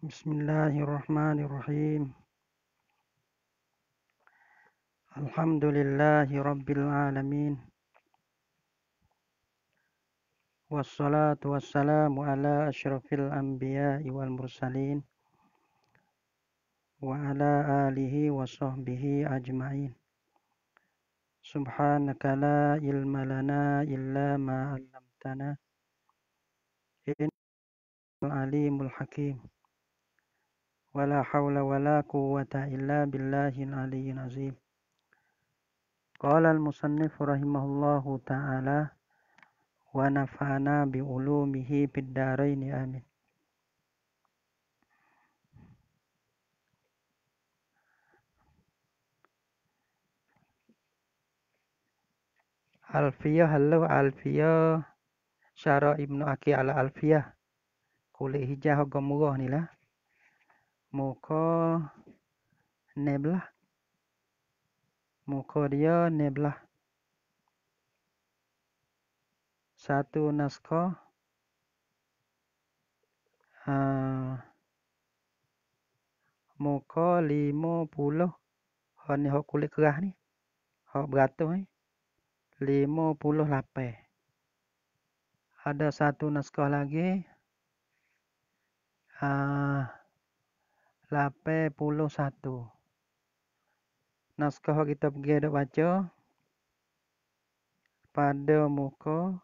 Bismillahirrahmanirrahim Alhamdulillahi Rabbil Alamin Wassalatu wassalamu ala ashrafil anbiya wal mursalin Wa ala alihi wa sahbihi ajma'in Subhanaka la ilma lana illa ma'allamtana Innal alimul hakim ولا حول ولا قوة إلا بالله العلي العظيم قال المصنف رحمه الله تعالى ونفعنا بعلومه في الدارين آمين Alfiyah halo Alfiyah Syara Ibnu Aki ala Alfiyah Kulit hijau agak ni lah muko nebla muko dia nebla satu nasko uh, eh, muko limo pulo ho ni ho kulit kerah ni ho beratus ni limo pulo lape ada satu naskah lagi ah uh, 81. Naskah kita pergi dok baca pada muka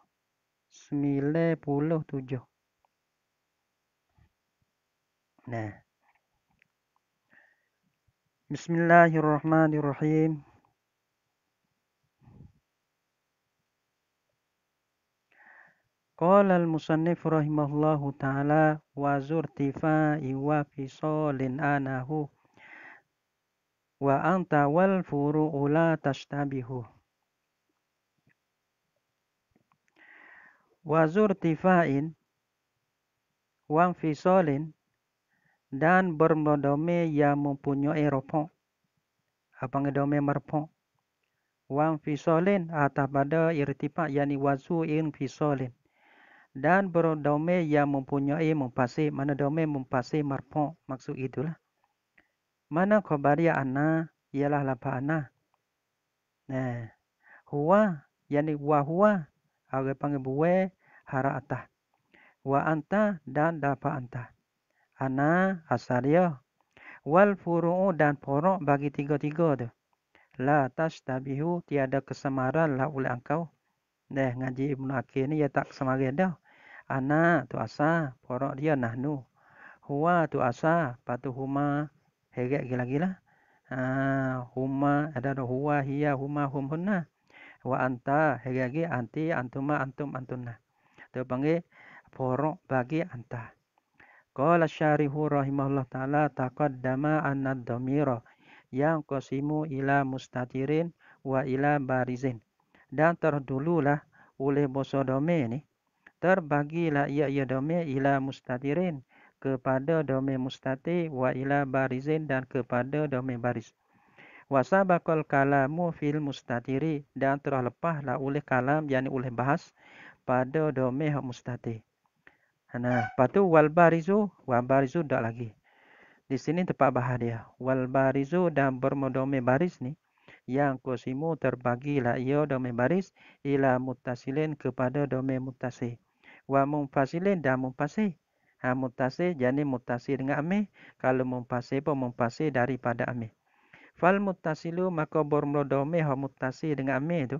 97. Nah. Bismillahirrahmanirrahim. Qala al-musannif rahimahullahu taala wa zurtifa wa fisalin anahu wa anta wal furu'u la tashtabihu wa zurtifain wa fisalin dan bermodome yang mempunyai ropo apa ngedome merpo wa fisalin atau pada irtifa yakni wazu'in fisalin dan domain yang mempunyai mempasi mana domain mempasi marfu maksud itulah mana khabar ya ana ialah lapa ana nah huwa yani wa huwa awe panggil buwe hara atah wa anta dan dapa anta ana asariyo ya. wal furu'u dan porok bagi tiga-tiga tu la tashtabihu tiada kesamaran la oleh engkau Nah, ngaji Ibn Akhir ni ya tak semangat dah ana tu asa porok dia nahnu huwa tu asa patu huma hege gila-gila lah. ha huma ada no huwa hia huma hum huna. Lah. wa anta hege ge anti antuma antum antunna lah. tu pangge porok bagi anta qala syarihu rahimahullah taala taqaddama anna dhamira yang kosimu ila mustatirin wa ila barizin dan terdululah oleh bosodome ni terbagilah ia-ia domain ila mustatirin kepada domain mustati wa ila barizin dan kepada domain baris. Wasabakol kalamu fil mustatiri dan telah lepahlah oleh kalam yang oleh bahas pada domain hak mustati. Nah, patu tu wal barizu, wal barizu tak lagi. Di sini tempat bahas dia. Wal barizu dan bermodomi baris ni. Yang kosimu terbagilah ia domain baris ila mutasilin kepada domain mutasi wa mumfasilin dan mumfasih. Ha, mutasi jadi mutasi dengan amih. Kalau mumfasih pun mumfasih daripada amih. Fal mutasilu maka bormlo domeh ha mutasi dengan amih tu.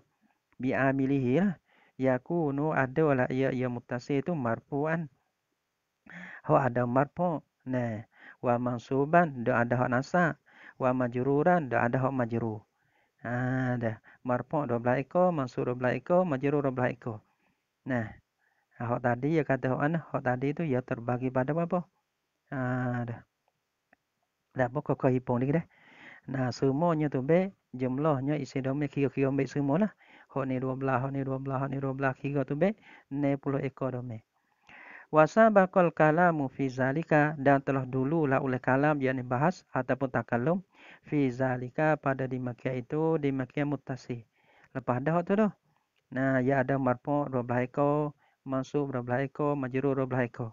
Bi amilihi lah. Yakunu ada lah ya ya mutasi tu marfu'an. Ha ada marfu'. Nah. Wa mansuban do ada ha nasa. Wa majururan do ada ha majru. Ha dah. Marfu' 12 ekor, mansur 12 ekor, majru 12 ekor. Nah hak tadi ya kata hak mana hak tadi itu ya terbagi pada apa ada ah, dah apa kau hipung ni dah nah semuanya tu be jumlahnya isi domi kira-kira be semua lah hak ni dua belah, hak ni dua belah, hak ni dua belah kira tu be 60 ekor domi Wasa bakal kalamu fi dan telah dulu lah oleh kalam yang dibahas ataupun tak kalum, zalika pada di makia itu di makia mutasi. Lepas dah tu tu. Nah, ya ada marpo dua belah ekor, mansub rablah eko majrur rablah eko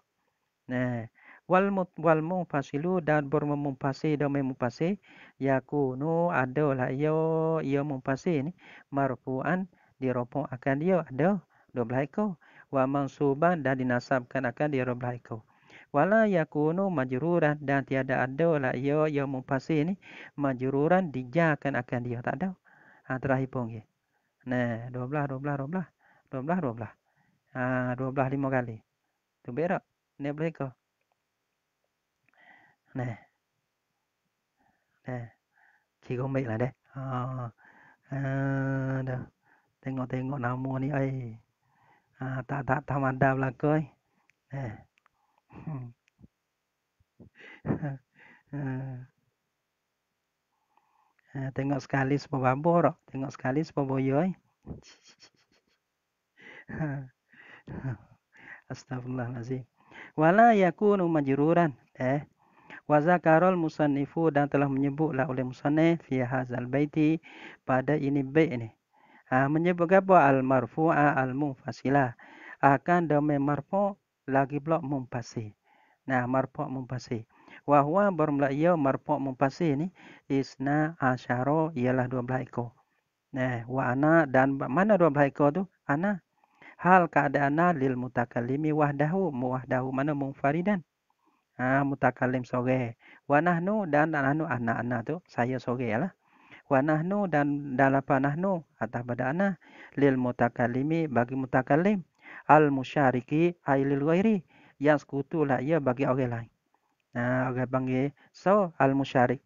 nah wal mut wal mufasilu dan bor memufasi dan memufasi yakunu adalah yo yo memufasi ni marfuan diropo akan dia ada dua belah wa mansuban dan dinasabkan akan dia dua belah ekor wala yakunu majruran dan tiada ada la yo yo mufasi ni majruran dijakan akan dia tak ada ha terakhir pun nah dua belah dua belah dua Ha, 12 5 kali. Tu berak. Ni boleh ke? Nah. Nah. Kira baik lah deh. Ha. Ha, dah. Tengok-tengok nama ni ai. Ha, ah, tak tak tak ada belaka ai. Nah. Ha. tengok sekali sebab babo Tengok sekali sebab boyo ai. Ha. Astagfirullahalazim. Wala yakunu majruran eh wa zakarul musannifu dan telah menyebutlah oleh musannif fi hazal baiti pada ini bait ini. Ha, menyebut apa al marfu'a al munfasilah akan demi marfu lagi pula munfasi. Nah marfu munfasi. Wa huwa bermula ia marfu munfasi ni isna asyara ialah 12 ekor. Nah wa ana dan mana 12 ekor tu? Ana hal keadaana lil mutakallimi wahdahu muwahdahu mana mufaridan ha mutakallim sore wa nahnu dan anahnu anak-anak ah, tu saya sore lah wa nahnu dan dalapa nahnu atas pada ana lil mutakallimi bagi mutakallim al musyariki ai lil ghairi yang sekutu lah ia bagi orang lain ha orang panggil so al musyarik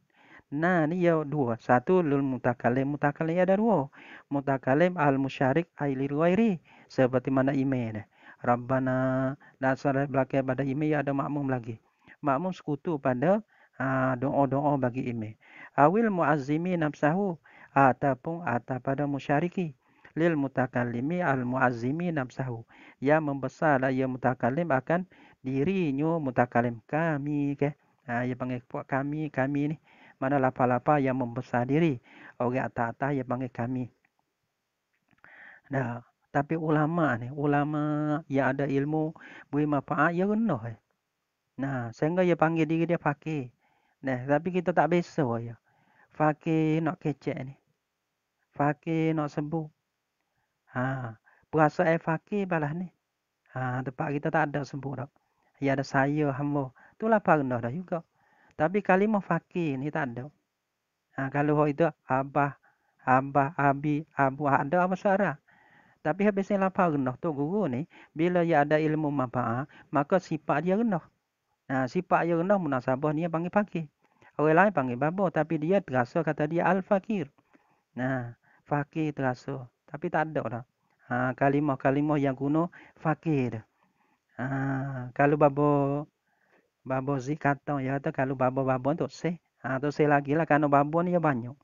na ni ya dua. Satu, lul mutakalim. Mutakalim ada dua. Mutakalim al-musyarik ailil wairi seperti mana imam ni. Rabbana nasara belakang pada ime ya ada makmum lagi. Makmum sekutu pada ha, doa-doa bagi ime. Awil muazzimi nafsahu ataupun ata pada musyariki lil mutakallimi al muazzimi nafsahu. Ya membesarlah ya mutakallim akan dirinya mutakallim kami ke. Ha, ya panggil kuat kami, kami ni. Mana lapa-lapa yang membesar diri. Orang okay, atas-atas ya panggil kami. Dah tapi ulama ni ulama yang ada ilmu beri manfaat ya rendah eh. nah sehingga dia panggil diri dia fakir nah tapi kita tak biasa ya eh. fakir nak kecek ni fakir nak sembuh ha puasa eh fakir balah ni ha tempat kita tak ada sembuh dak ya ada saya hamba itulah pernah dah juga tapi kalimah fakir ni tak ada ha kalau itu abah abah abi abu ha, ada apa suara tapi habis yang lapar rendah tu guru ni, bila dia ada ilmu manfaat, maka sifat dia rendah. Nah, sifat dia rendah munasabah dia panggil pakir. Orang lain panggil babo, tapi dia terasa kata dia al-fakir. Nah, fakir terasa. Tapi tak ada dah. Ha, kalimah-kalimah yang guna fakir. Ha, kalau babo babo zikata, ya kata kalau babo-babo tu seh. Ha, tu seh lagi lah, kerana babo ni banyak.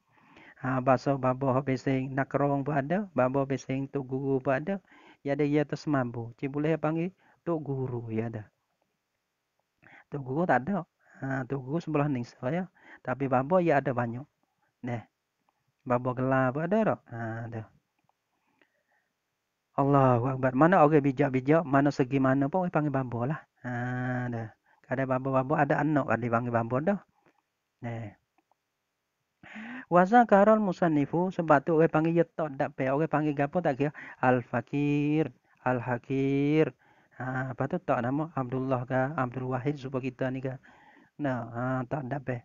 Ha, bahasa babah beseng nak kerong pun ada. Babah besing tu guru pun ada. Ya ada ia ya tersemambu. Cik boleh panggil Tu guru. Ya ada. Tu guru tak ada. Ha, tok guru sebelah ni saya. Tapi babah ya ada banyak. Nah. Babah gelar pun ada tak? Ha, ada. Allahu Akbar. Mana orang bijak-bijak. Mana segi mana pun orang panggil babah lah. Ha, ada. Kadang babah-babah ada anak. Kadang dipanggil babah dah. Nah. Wazan karol musanifu sebab tu orang panggil yetot tak pe orang panggil gapo tak kira al fakir al hakir ha ah, apa tu tak nama Abdullah ke Abdul Wahid supaya kita ni ke nah ha ah, tak dak pe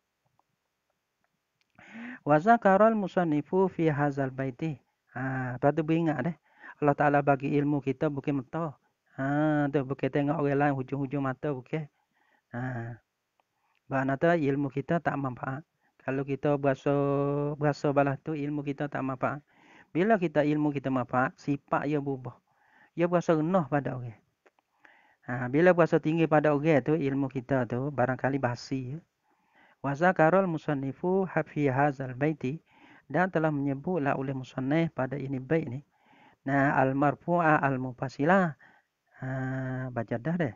Wazan karol musanifu fi hazal baiti ha ah, apa tu ingat deh Allah Taala bagi ilmu kita bukan mentah ha tu bukan tengok orang lain hujung-hujung mata bukan ha Bahan ilmu kita tak manfaat kalau kita berasa berasa balas tu ilmu kita tak mapak bila kita ilmu kita mapak sifat ia berubah ia berasa renah pada orang ha, bila berasa tinggi pada orang tu ilmu kita tu barangkali basi ya wa zakaral musannifu fi hazal baiti dan telah menyebutlah oleh musannif pada ini baik ni nah al marfu'a al mufasilah ha baca dah deh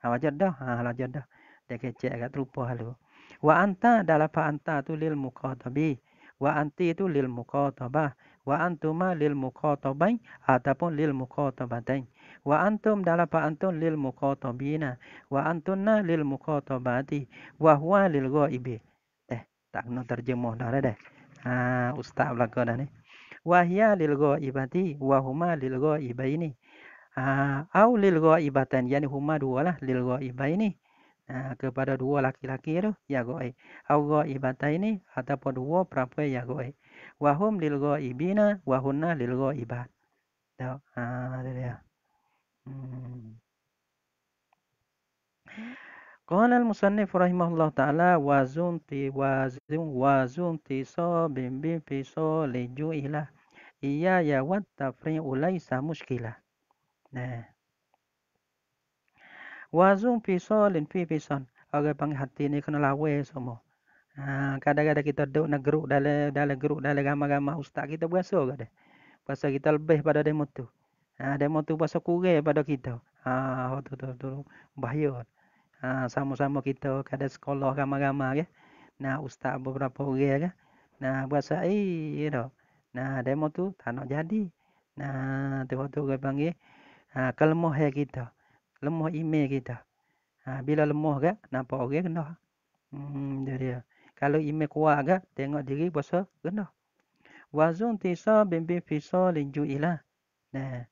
ha baca dah ha lah, baca dah dia kecek kat terupa halu Wa anta adalah fa anta itu lil muqatabi. Wa anti itu lil muqatabah. Wa antuma lil muqatabain ataupun lil muqatabatain. Wa antum adalah fa antum lil muqatabina. Wa antunna lil muqatabati. Wa huwa lil ghaibi. Teh, tak kena terjemuh dah deh. Ha, ustaz belaka dah ni. Wahia lil ghaibati wa huma lil ghaibaini. ah au lil ghaibatan yani huma dua lah lil ghaibaini. ha, kepada dua laki-laki tu ya yagoi aura ibatai ni ataupun dua perempuan ya yagoi wahum lil ghaibina wa hunna lil ghaibat tau ah, ha dia, dia. Hmm. al-musannif rahimahullah ta'ala wazun ti wazun, wazun ti zunti so bim bim fi so li ju ila iya ya wa tafri'u laisa muskilah. Nah wazum pisolin fi pison orang panggil hati ni kena lawe semua ha, kadang-kadang kita duduk nak geruk dale dalam geruk dalam gama-gama ustaz kita berasa ke dah pasal kita lebih pada demo tu ha, demo tu pasal kuge pada kita ha tu tu tu, tu bahaya ha, sama-sama kita kada sekolah gama-gama ke nah ustaz beberapa orang ya. nah berasa eh you know. nah demo tu tak nak jadi nah tu tu orang panggil ha kelemahan ya kita lemah iman kita. Ha, bila lemah ke, nampak orang kena. Hmm, dia dia. Kalau iman kuat ke, tengok diri puasa kena. Wazun tisa bimbi fisa linju ilah. Nah.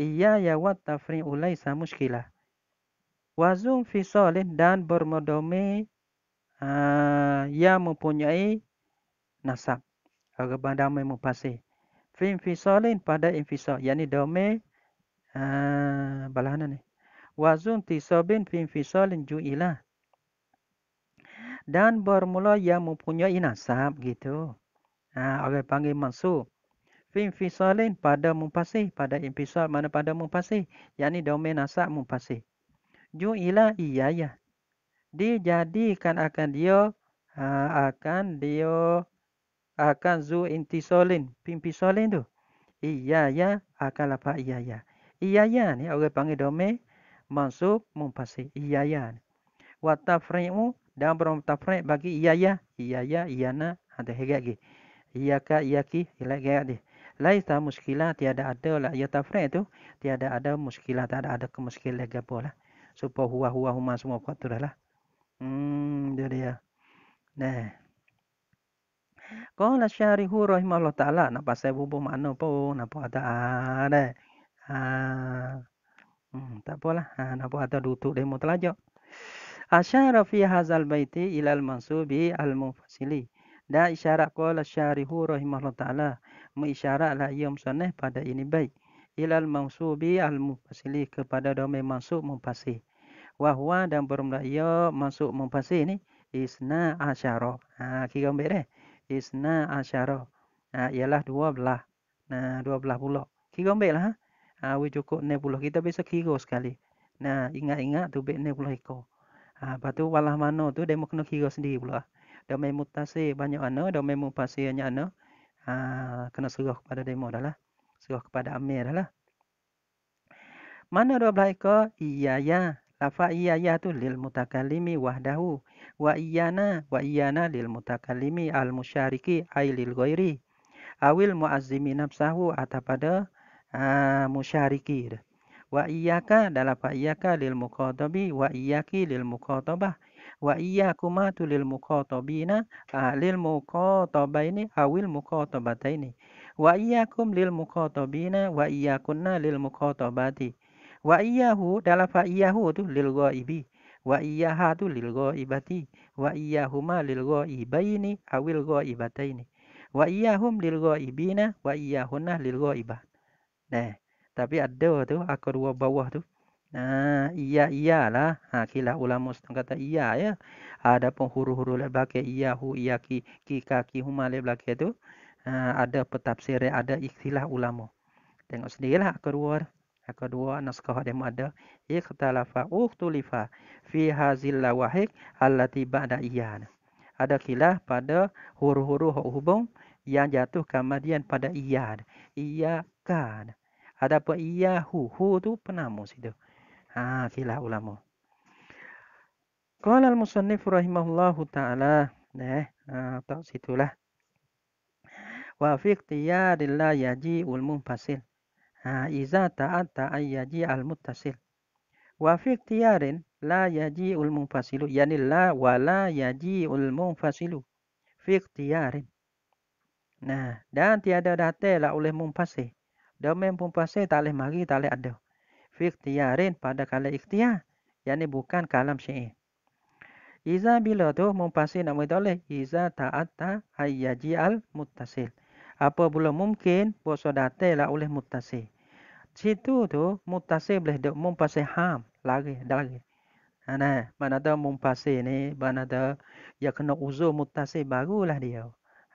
Iya ya wat tafri ulai samuskilah. Wazun fisa dan bermodomi uh, ha, yang mempunyai nasab. Orang bandamai mempasih. Fim fisa pada infisa. Yang ni domi Ah, balahan ni. Wazun tisabin fi fisalin ju'ila. Dan bermula yang mempunyai nasab gitu. Ha, ah, orang panggil mansub. Fi fisalin pada mumpasih. Pada infisal mana pada mumpasih. Yang ni domain nasab mumpasih. Ju'ila iya ya. Dijadikan akan dia. Ha, akan dia. Akan zu intisolin. Pimpisolin tu. Iya ya. Akan lapak iya ya iyayan ni ya, orang panggil dome mansub mumpasih iyayan wa tafri'u dan berom tafri' bagi iyaya iyaya iyana ada hegak ge iyaka iyaki ilak ge ade laisa muskilah tiada ada lah ya tafri' tu tiada ada muskilah tiada ada kemuskilah gapo lah supaya huwa huwa huma semua kuat tu lah hmm jadi ya. nah Kau lah syarihu rahimahullah ta'ala. Nak pasal bubuh mana pun. Nak buat ada. Nah ha hmm, tak apalah ha buat ada duduk demo telajak asyara fi hazal baiti ilal mansubi al mufassili Dan isyarat qala syarihu rahimahullah taala mengisyaratlah ia musannaf pada ini baik Ilal mansubi al mufassili kepada domain masuk mufassil wa huwa dan bermula ia masuk mufassil ni isna asyara ha ah, kira ambil deh isna asyara ha ialah 12 nah 12 pula kira ambil lah ha? awi cukup 60 kita bisa kira sekali nah ingat-ingat tu bek 60 ekor ha lepas tu walah mana tu demo kena kira sendiri pula dah main mutasi banyak ana dah main mutasi banyak ana ha kena serah kepada demo dah lah serah kepada amir dah lah mana dua belah ekor iya ya lafa iya ya tu lil mutakalimi wahdahu wa na, wa na lil mutakalimi al musyariki ay lil ghairi awil muazzimi nafsahu atau pada Ha, musyariki wa iyyaka dalam fa iyyaka lil muqatabi wa iyyaki lil muqatabah wa iyyakuma lil muqatabina ha, lil muqatabaini awil muqatabataini wa iyyakum lil muqatabina wa iyyakunna lil muqatabati wa iyyahu dalam fa iyyahu tu lil ghaibi wa iyyaha tu lil ghaibati wa iyyahuma lil ghaibaini awil ghaibataini wa iyyahum lil ghaibina wa iyyahunna lil ghaibah Nah, eh, tapi ada tu akar dua bawah tu. Nah, iya iyalah. Ha kilah ulama sedang kata iya ya. Adapun huruf-huruf lain belakang iya hu iya ki ki ka ki huma lain belakang tu ha, ada petafsir ada ikhtilaf ulama. Tengok sendirilah akar dua. Akar dua naskah ada. ada ikhtilafa ukhtulifa fi hazil lawahik allati ba'da iya. Ada kilah pada huruf-huruf hubung yang jatuh kemudian pada iya. Iya kan. Ada apa iyahu. Hu tu penamu situ. Ha, silah ulama. Qala al-musannif rahimahullahu ta'ala. neh, ha, tak situlah. Wa fi ikhtiyarillah yaji ul-mumfasil. Ha, iza ta'ata ayyaji al-muttasil. Wa fi ikhtiyarin la yaji ul-mumfasilu. Yani la wa la yaji ul-mumfasilu. Fi ikhtiyarin. Nah, dan tiada datanglah oleh mumfasih. Demen pun pasir tak boleh mari, tak boleh ada. Fi pada kala ikhtiar. Yang ni bukan kalam syair. Iza bila tu mumpasir nak oleh, Iza taat hayyaji al mutasil. Apa pula mungkin bahasa datang lah oleh muttasir. Situ tu muttasir boleh duk mumpasir ham. lagi, lari. Ana, ha, mana tu mumpasir ni. Mana tu ya kena uzur muttasir barulah dia.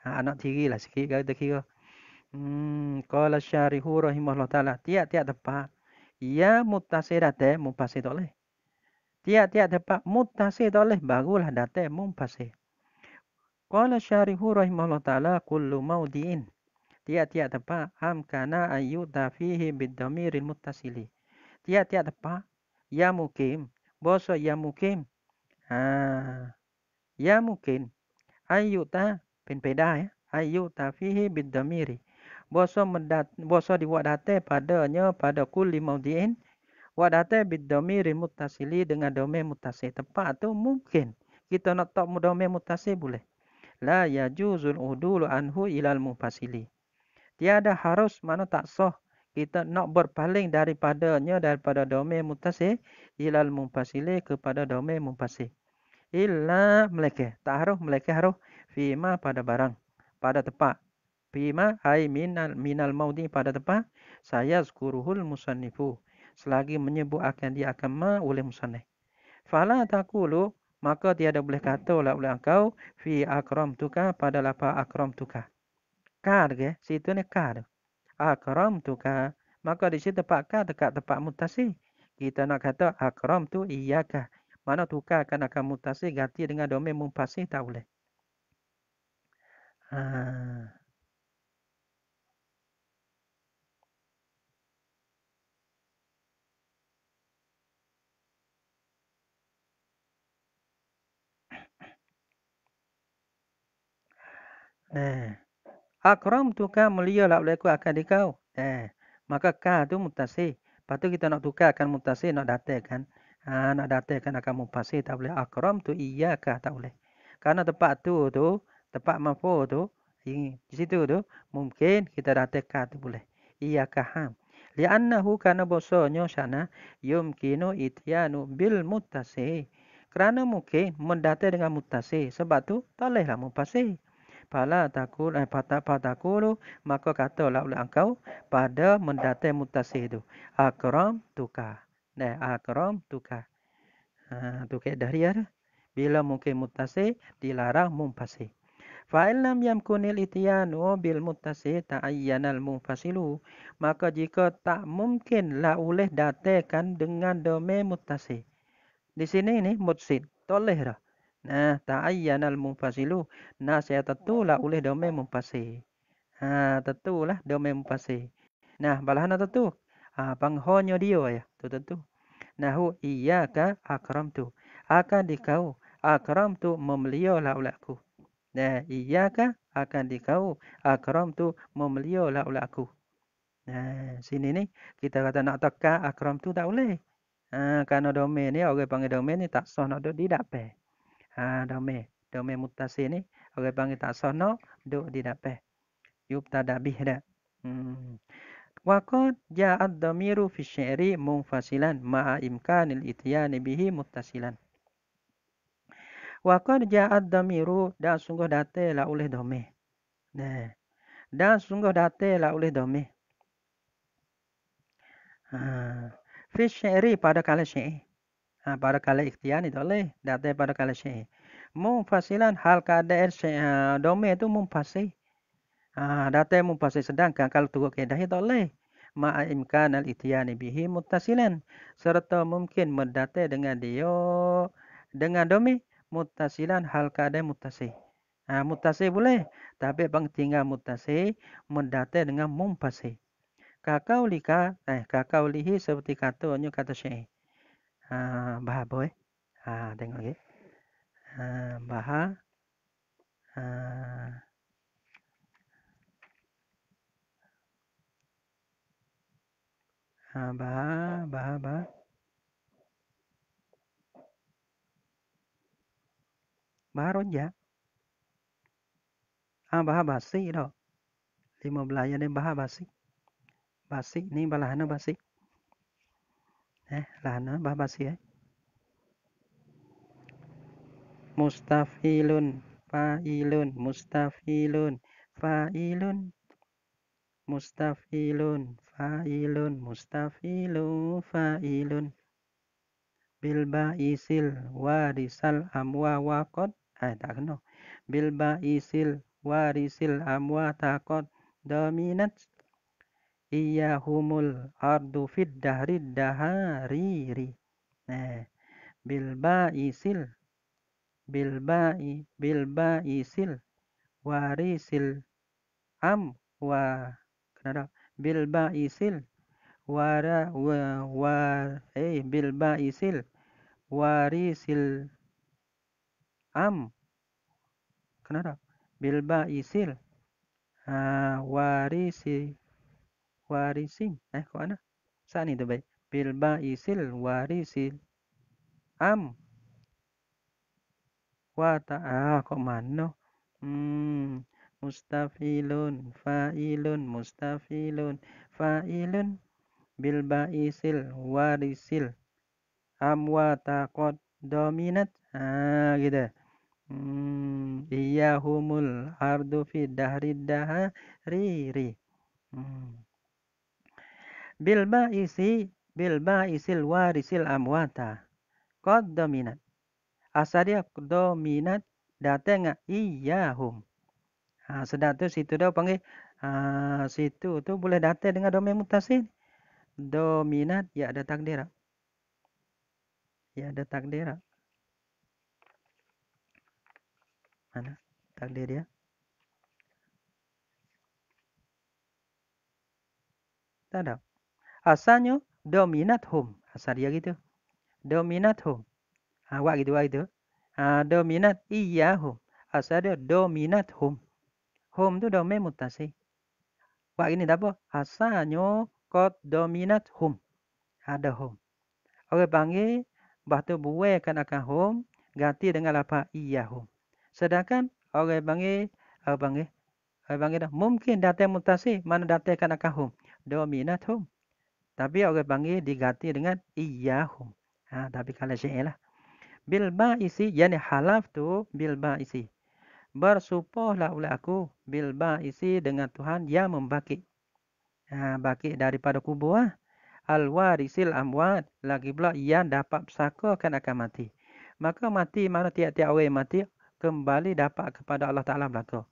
Ha, anak tiri lah sikit kata -kira. Hmm, kala syarihu rahimahullah ta'ala. Tiap-tiap tepat, Ia mutasirah teh mumpasih toleh. Tiap-tiap tepat, mutasirah toleh. Barulah datang mumpasih. Kalau syarihu rahimahullah ta'ala kullu maudin. Tiap-tiap tepat. amkana ayu tafihi bidamiril mutasili. Tiap-tiap tepat, ya mukim. Bosa ya mukim. Ha. Ya mukim. Ayu ta. Pen-peda ya. Ayu fihi bidamiri. Bosa mendat bosa dibuat date padanya pada kul limaudin. Buat date bidomi mutasili dengan domi mutasi. Tempat tu mungkin. Kita nak tak domi mutasi boleh. La ya juzul udul anhu ilal mufasili. Tiada harus mana tak soh. Kita nak berpaling daripadanya daripada domi mutasi. Ilal mufasili kepada domi mufasi. Illa meleke. Tak harus meleke harus. Fima pada barang. Pada tempat bima ai minal minal maudi pada tempat saya zkuruhul musannifu selagi menyebut akan dia akan ma oleh musannif fala taqulu maka tiada boleh kata oleh oleh engkau fi tuka pada lapa tuka. kar ke situ ni kar tuka. maka di situ tempat kar dekat tempat mutasi kita nak kata akram tu iyaka mana tuka akan akan mutasi ganti dengan domain mumpasi tak boleh Ah. Eh. Akram tu kan mulia lah oleh aku akan dikau. Eh. Maka ka tu mutasi. Lepas tu kita nak tukar akan mutasi nak kan? Ha, nak kan akan mupasi tak boleh. Akram tu iya ka tak boleh. Karena tempat tu tu. Tempat mampu tu. Di situ tu. Mungkin kita datang ka tu boleh. Iya ka ham. Liannahu karena bosonya sana. Yumkino ityanu bil mutasi. Kerana mungkin mendatang dengan mutasi. Sebab tu tak bolehlah mupasih. Pala takul eh, pata patakulu maka katalah oleh engkau pada mendatai mutasi itu. Akram tuka. Nah, akram tuka. Ha, tuka dari ada. Bila mungkin mutasi dilarang mumpasi. Fa'il lam yamkunil ityanu bil mutasi ta'ayyanal mumpasilu, Maka jika tak mungkin lah oleh datakan dengan demi mutasi. Di sini ni mutsid. Toleh dah. Nah, ta'ayyan al-mufasilu. Nah, saya tetulah oleh domen mumpasi, Ha, ah, tetulah domen mumpasi. Nah, balahan atau tu? Ha, ah, panghonyo dia ya. Tu tentu. Nahu iya ka akram tu. Akan dikau. Akram tu memeliolah oleh aku. Nah, iya ka akan dikau. Akram tu memeliolah oleh aku. Nah, sini ni. Kita kata nak teka akram tu tak boleh. Ha, ah, karena domen ni, orang panggil domen ni tak sah nak duduk di dapet ha domain domain mutasi ni orang panggil tak sono duk di dak pe yub tadabih dak hmm waqad ja'ad damiru fi syi'ri munfasilan ma'a imkanil ityani bihi muttasilan waqad ja'ad damiru da sungguh date lah oleh domain nah da sungguh date lah oleh domain ah, ha fi syi'ri pada kala syi'ri ha, pada kali ikhtiar ni tak boleh. Datai pada kali syih. Mufasilan hal keadaan syih. Ha, domain tu mumpasih. Ha, datai mumpasih sedangkan kalau tukuk keadaan ni tak boleh. Ma'imkan al-ikhtiar bihi mutasilan. Serta mungkin mendatai dengan dia. Dengan dome mutasilan hal keadaan mutasih. Ha, mutasih boleh. Tapi pengtinggal mutasih mendatai dengan mumpasih. Kakau lika, eh kakau lihi seperti kata, nyu kata Syekh bah boy ha tengok okey ha bah ha ha bah bah bah bah ronja ha bah basi dah 15 yang ni bah basi basi ni balahan basi eh lana apa sih ya mustafilun fa'ilun mustafilun fa'ilun mustafilun fa'ilun mustafilun fa'ilun Bilba Isil warisal amwa wakot eh tak Bilba Isil ba'isil warisil amwa takot dominat iya humul ardu fid dahri dahariri nah bil baisil bil bai bil isil warisil am wa kenapa bil baisil wara wa wa eh bil isil warisil am kenapa bil isil uh, ah, warisil warisin eh kok ana sani itu baik bil baisil warisil am wata ah kok mano hmm mustafilun fa'ilun mustafilun fa'ilun bil baisil warisil wata qad dominat ah gitu hmm iya humul ardu fi dahri hmm. bil ba'isi bil ba'isil warisil amwata qad dominat kod ya, dominat datang iyahum ha sedar tu situ dah panggil ha, situ tu boleh datang dengan domain mutasi. dominat ya ada takdir ya ada takdir mana takdir dia tak ada asalnya dominat home asal dia gitu dominat home ha, awak gitu awak gitu ha, dominat iya home asal dia dominat home home tu domain mutasi awak ini apa asalnya kot dominat home ada home Okey panggil batu buai akan akan home ganti dengan apa iya home sedangkan orang panggil apa panggil orang panggil dah mungkin datang mutasi mana datang akan akan home dominat home tapi orang panggil diganti dengan iyahum. Ha, tapi kalau syair lah. Bil ba'isi, yani halaf tu bil ba'isi. Bersupohlah oleh aku bilba isi dengan Tuhan yang membakit. Ha, bakit daripada kubur lah. al amwat. Lagi pula yang dapat sakakan akan mati. Maka mati mana tiap-tiap orang yang mati kembali dapat kepada Allah Ta'ala belaka.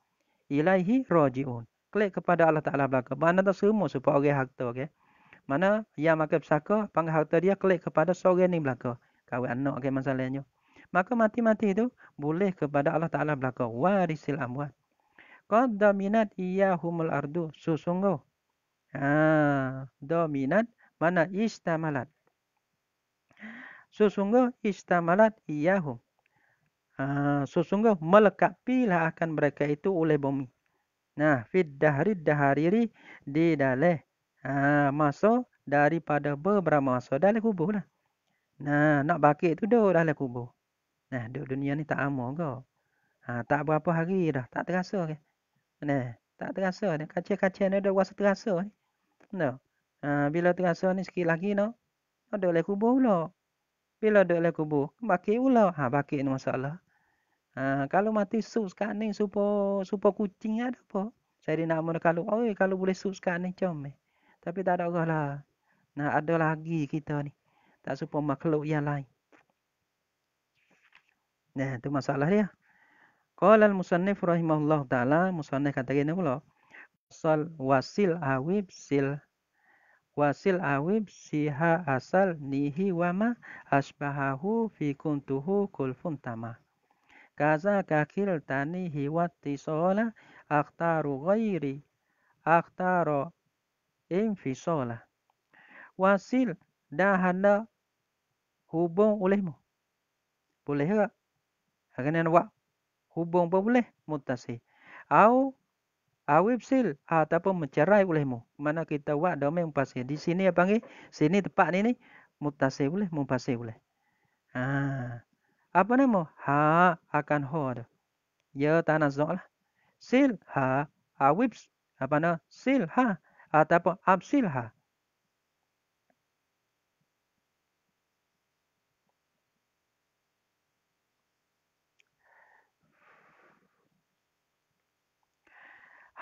Ilaihi roji'un. Klik kepada Allah Ta'ala belaka. Mana tu semua supaya orang harta. Okay? Mana yang makan pesaka, panggil harta dia klik kepada seorang ni belaka. Kawan anak ke masalahnya. Maka mati-mati itu boleh kepada Allah Ta'ala belaka. Warisil amwat. Kod dominat iya humul ardu. Susungguh. Ah, dominat mana istamalat. Susunggu istamalat iya hum. Ha, ah, susungguh melekapilah akan mereka itu oleh bumi. Nah, fid dahri dahariri di daleh Ha, masa daripada beberapa masa dalam kubur lah. Nah, nak bakit tu duduk dalam kubur. Nah, duduk dunia ni tak amal ke. Ha, tak berapa hari dah. Tak terasa ke. Nah, tak terasa ni. Kacil-kacil ni dah rasa terasa ni. No. Ha, ah, bila terasa ni sikit lagi no. Nak duduk dalam kubur pula. Bila duduk dalam kubur, bakit pula. Ha, bakit ni masalah. Ha, kalau mati sup sekarang ni, super, kucing ada apa. Saya nak dinamakan kalau, oi, kalau boleh sup sekarang ni, comel. Tapi tak ada orang lah. Nah, ada lagi kita ni. Tak suka makhluk yang lain. Nah, itu masalah dia. Qala al-musannif rahimahullah ta'ala. Musannif kata gini pula. Asal wasil awib sil. Wasil awib siha asal nihi wama asbahahu fi kuntuhu kulfun tamah. Kaza kakil tani hiwati sola aktaru ghairi. Aktaru infisalah. Wasil dah hana hubung olehmu. Boleh tak? Kerana nak hubung apa boleh? mutasi. Au awib sil ataupun mencerai olehmu. Mana kita buat dah mempasih. Di sini apa ni? Sini tempat ni ni. Mutasih boleh, mempasih boleh. Ah. Apa nama? Ha akan ho ada. Ya tanah zok lah. Sil ha awib apa nama? Sil ha ataupun amsilha.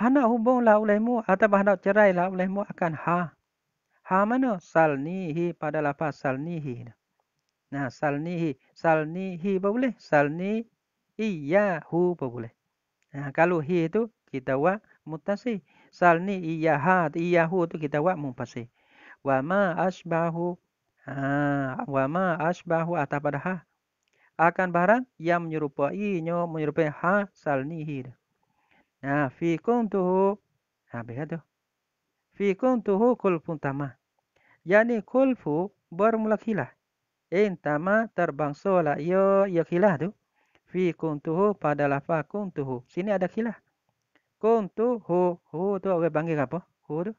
Hana hubunglah olehmu atau hana cerai lah olehmu akan ha. Ha mana? Salnihi pada lapas salnihi. Nah, salnihi. Salnihi apa boleh? Salni iya hu apa boleh. Nah, kalau hi itu kita buat mutasi sal ni iyaha iyahu tu kita wak mumpasi. wa ma asbahu ha ah, wa ma asbahu atah pada ha akan barang yang menyerupai nyo menyerupai ha sal ni hi ha fi kuntu ha begitu fi kuntu kul pun tama yani kulfu bermula khilah entama terbangsa la lah, ya, yo ya yo khilah tu fi kuntu pada lafa kuntu sini ada khilah kuntu hu hu itu oke panggil apa hu itu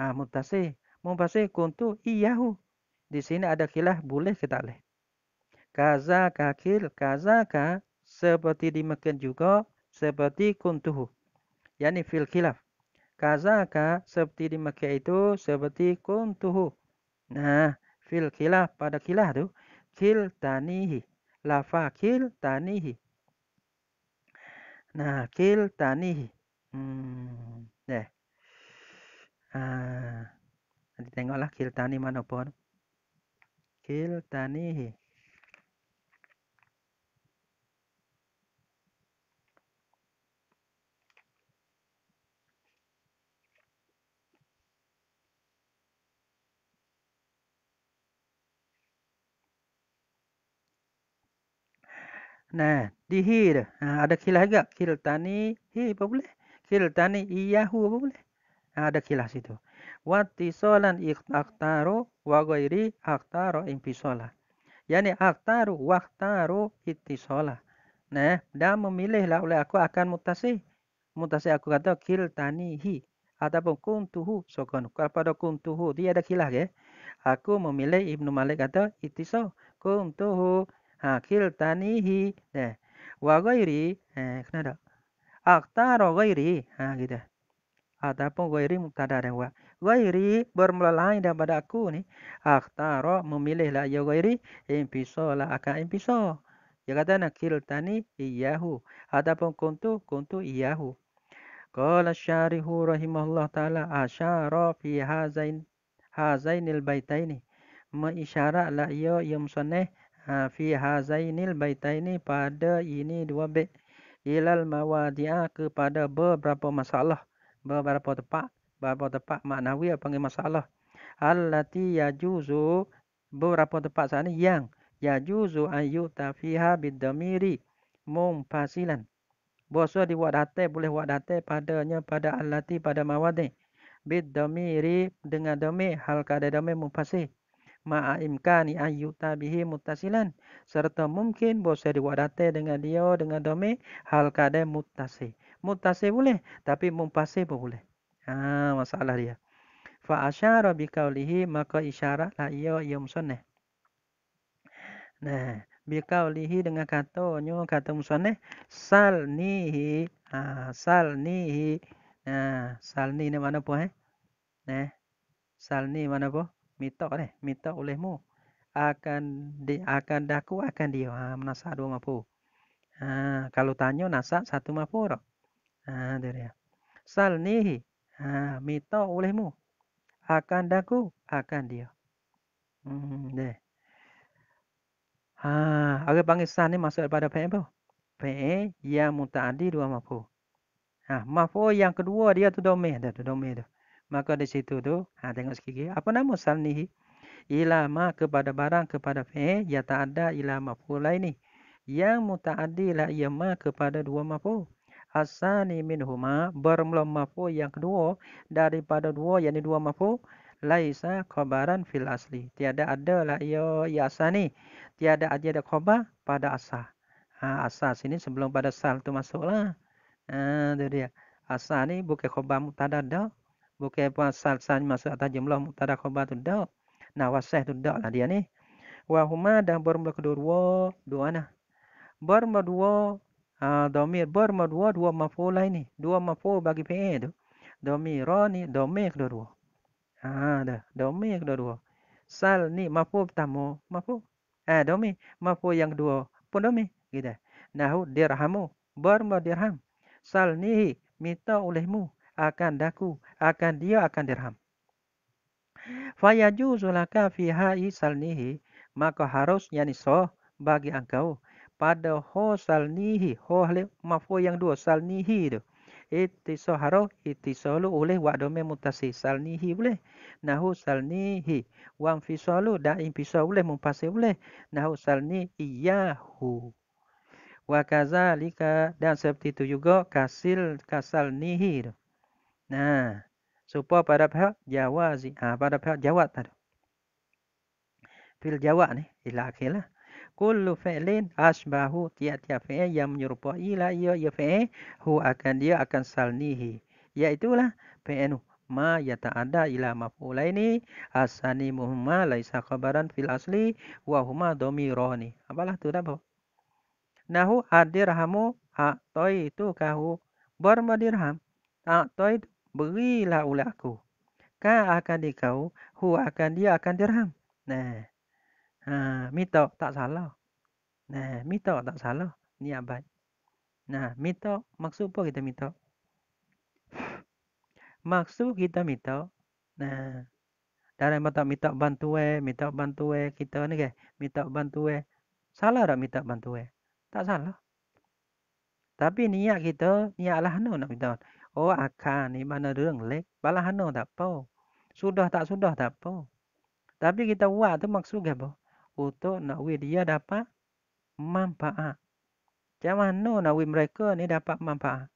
ah mutasi mutasi kuntu iyahu di sini ada kilah boleh kita alih kaza kakil kaza ka seperti dimakan juga seperti kuntuhu yakni fil khilaf kaza ka seperti dimakan itu seperti kuntuhu nah fil khilaf pada kilah tu kil tanihi lafa kil tanihi nah kil tanihi Hmm, deh. Ah, nanti tengoklah kill tani mana pun. Kill tani. Nah, dihir. Ah, ada kilah juga Kill tani. Hei, apa boleh? kiltani iyahu apa boleh? ada kilas itu. Watisolan aktaru wa ghairi aktaru impisola. Yani aktaru waktaru itisola. Nah, dan memilihlah oleh aku akan mutasi. Mutasi aku kata hi. ataupun kuntuhu sokon kepada kuntuhu dia ada kilas ya aku memilih Ibnu Malik kata itiso kuntuhu hakil hi. nah wa eh kenapa akhtar ghairi ha gitu ataupun ghairi mubtada dan wa ghairi bermula lain daripada aku ni akhtar memilihlah ya ghairi infisala akan infisa dia kata nakil tani iyahu ataupun kuntu kuntu iyahu qala syarihu rahimahullah taala asyara fi hazain hazainil baitaini Ma mengisyara la ya yumsanih ha, fi hazainil baitaini pada ini dua bait ilal mawadi'a kepada beberapa masalah beberapa tempat beberapa tempat maknawi apa panggil masalah allati yajuzu beberapa tempat sana yang yajuzu ayu tafiha bidamiri mumfasilan bahasa dibuat data boleh wadate padanya pada allati pada mawadi' bidamiri dengan dami hal kada demi mumfasil ma'a imkani ayyuta bihi muttasilan serta mungkin boleh diwadate dengan dia dengan dome hal kada muttasi muttasi boleh tapi mumpasi pun boleh ha masalah dia fa asyara bi qawlihi maka isyarat la ia yum sunnah nah bi qawlihi dengan katanya kata musanne salnihi ha salnihi nah salni ni mana pun eh nah salni mana pun minta eh minta olehmu akan di akan daku akan dia ha menasah dua mampu ha kalau tanya nasak satu mampu ha dia Sal ni, ha minta olehmu akan daku akan dia hmm deh Ah, agak panggil san ni masuk pada pe apa pe ya mutaadi dua mafu. Ah, mafu yang kedua dia tu domain dah, tu domain tu maka di situ tu ha tengok sikit apa nama salnihi ilama kepada barang kepada fi ya tak ada ilama pula ini yang mutaaddilah ia ma kepada dua mafu asani minhuma bermula mafu yang kedua daripada dua yakni dua mafu laisa khabaran fil asli tiada ada lah ia ya asani tiada ada ada khabar pada asal ha asal sini sebelum pada sal tu masuklah ha tu dia asal ni bukan khabar mutaaddal bukan apa asal sang masa atas jumlah mutada khabar tu dak nah wasah tu dak lah dia ni wa huma dah bermula kedua dua nah bermula dua ah domir bermula dua dua maful lain ni dua maful bagi fi tu domir ni domir kedua dua ah ha, dah domir kedua dua sal ni maful pertama maful eh domir maful yang kedua pun domir gitu nahu dirhamu bermula dirham sal ni minta olehmu akan daku, akan dia akan dirham. Fayaju zulaka fi hai salnihi, maka harus yani so bagi engkau pada ho salnihi, ho halim mafu yang dua salnihi tu. Iti soharo, iti solu oleh wakdome mutasi salnihi boleh. Nahu salnihi, wang fisolu da'im fisol boleh, mumpasi boleh. Nahu salni iyahu. Wakazalika dan seperti itu juga kasil kasal nihir. Nah, supaya pada pihak Jawa sih. Ah, pada pihak Jawa tadi. Fil Jawa nih, ilah akhirlah. Kullu fi'lin asbahu tiap-tiap fi'il yang menyerupai la iya ya fi'il hu akan dia akan salnihi. Iaitulah fi'il ma yata ada ila ini asani muhumma laisa khabaran fil asli wa huma dhamirani. Apalah tu dah Nahu adirhamu atoi itu kahu borma dirham. Atoi berilah ular aku. Ka akan kau, hu akan dia akan dirham. Nah. Ha, minta tak salah. Nah, minta tak salah. Ni abad. Nah, minta maksud apa kita minta? maksud kita minta. Nah. Dalam mata minta bantuan, minta bantuan kita ni ke? Minta bantuan. Salah tak minta bantuan? Tak salah. Tapi niat kita, niat Allah nak minta. Oh akan ni mana ruang lek. Balahana tak apa. Sudah tak sudah tak apa. Tapi kita buat tu maksud apa? Untuk nak wih dia dapat manfaat. Macam mana nak wih mereka ni dapat manfaat.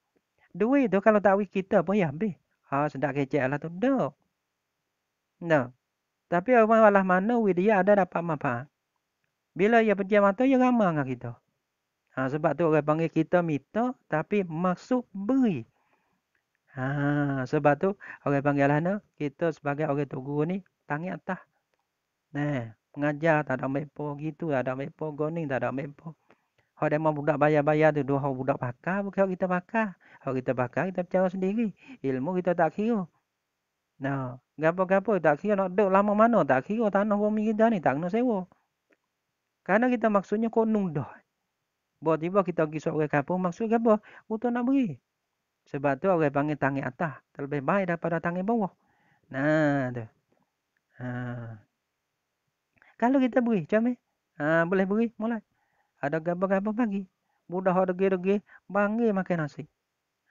Duit tu kalau tak wih kita pun ya habis. Ha, sedap kecek lah tu. Duh. No. Tapi orang malah mana wih dia ada dapat manfaat. Bila ia pejam mata, ia ramah dengan kita. Ha, sebab tu orang panggil kita minta, tapi maksud beri. Ha, sebab tu orang panggil lah nah, kita sebagai orang tu guru ni tangi atas. Nah, mengajar tak ada mepo gitu, tak ada mepo goning, tak ada mepo. Kalau dia mau budak bayar-bayar tu, dua orang budak pakar, bukan kita pakar. Kalau kita pakar, kita bercara sendiri. Ilmu kita tak kira. Nah, gapo-gapo tak kira nak duduk lama mana, tak kira tanah bumi kita ni, tak kena sewa. Karena kita maksudnya konung dah. Buat tiba kita pergi seorang kampung, maksud apa? Untuk nak beri. Sebab tu orang panggil tangi atas. Terlebih baik daripada tangi bawah. Nah tu. Ha. Kalau kita beri macam ni. Ha, boleh beri mulai. Ada gambar-gambar bagi. Budak ada gerge bangi makan nasi.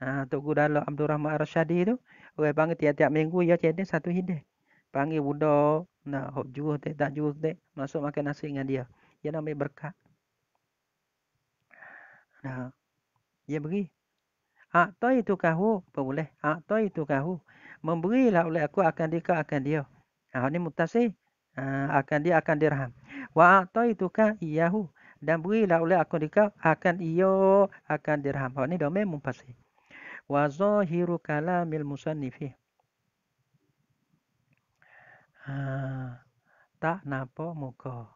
Ha, Tok Guru Dalam Abdul Rahman Arshadi tu. Orang panggil tiap-tiap minggu ya cedek satu hidup. Panggil budak. Nak hop jual tak, tak jual tak. Masuk makan nasi dengan dia. Dia nak ambil berkat. Nah, dia beri. Atoi itu kahu boleh. Atoi itu kahu memberilah oleh aku akan dia akan dia. Ah ha, ini mutasi. Ha, akan dia akan dirham. Wa atoi itu kah dan berilah oleh aku dia akan iyo akan dirham. Ini domain mutasi. Wa zahiru kalamil musannifi. Ah tak napo muka.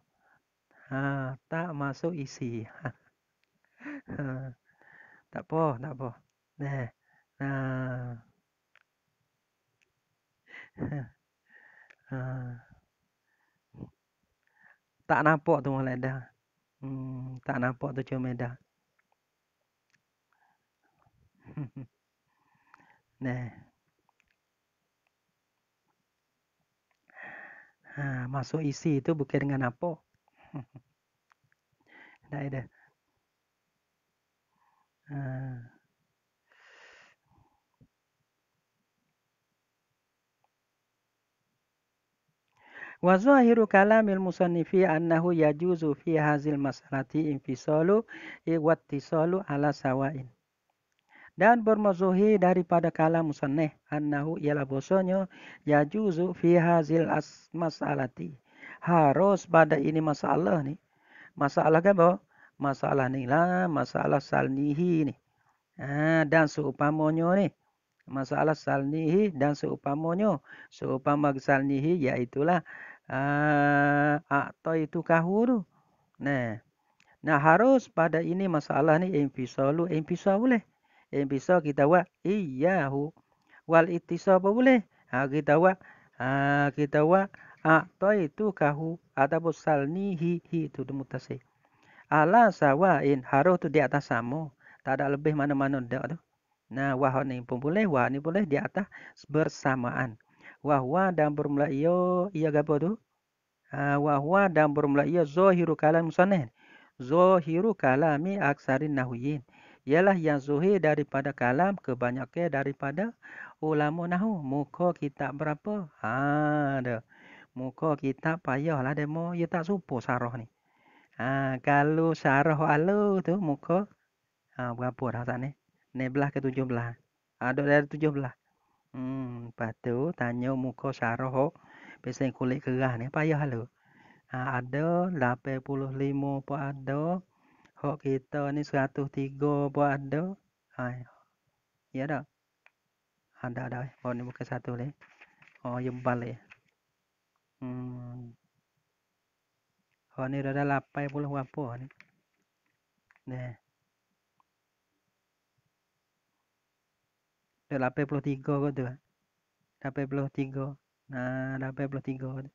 Ah tak masuk isi. Tak apa, tak apa. Nah, 아. tak nampak tu mulai dah. tak nampak tu cuma dah. nah. Ha, masuk isi itu bukan dengan apa. dah dah. Ha. Wa zahiru kalamil musannifi annahu yajuzu fi hazil masalati infisalu iwattisalu ala sawain. Dan bermazuhi daripada kalam musannih annahu ialah bosonyo yajuzu fi hazil masalati. Harus pada ini masalah ni. Masalah kan bahawa? Masalah ni lah. Masalah salnihi ni. Ha, dan seupamonyo ni. Masalah salnihi dan seupamonyo seupamag salnihi iaitulah uh, ah, atau ah, itu kahu tu. Nah. Nah harus pada ini masalah ni yang bisa lu, yang bisa boleh. yang bisa kita buat iyahu. Wal ittisa apa boleh? Ha, kita buat uh, kita buat atau ha, itu kahu atau salni hi hi itu mutasi. Ala sawain harus tu di atas sama. Tak ada lebih mana-mana Nah, wah ni pun boleh, wah ni boleh di atas bersamaan wahwa dan bermula ia ia gapo tu ah, wahwa dan bermula ia zohiru kalam musannad Zohiru kalami aksarin nahuyin ialah yang zahir daripada kalam kebanyaknya daripada ulama nahu muka kitab berapa ha ada muka kitab payahlah demo ia tak supo sarah ni ha kalau sarah alu tu muka ha berapa dah sat ni 17 ke 17 ha ada dari 17 Hmm, lepas tu tanya muka saroh pesen kulit kerah ni payah lu. Ha, ada 85 pun ada. Hok kita ni 103 pun ada. Ha, ya dah. Ada ha, ada. Oh ni muka satu leh. Oh ya balik. Hmm. Oh ni dah 80 apa ni? Nah. dah 83 kot tu dapat Dah 83. Nah, dah 83 kot.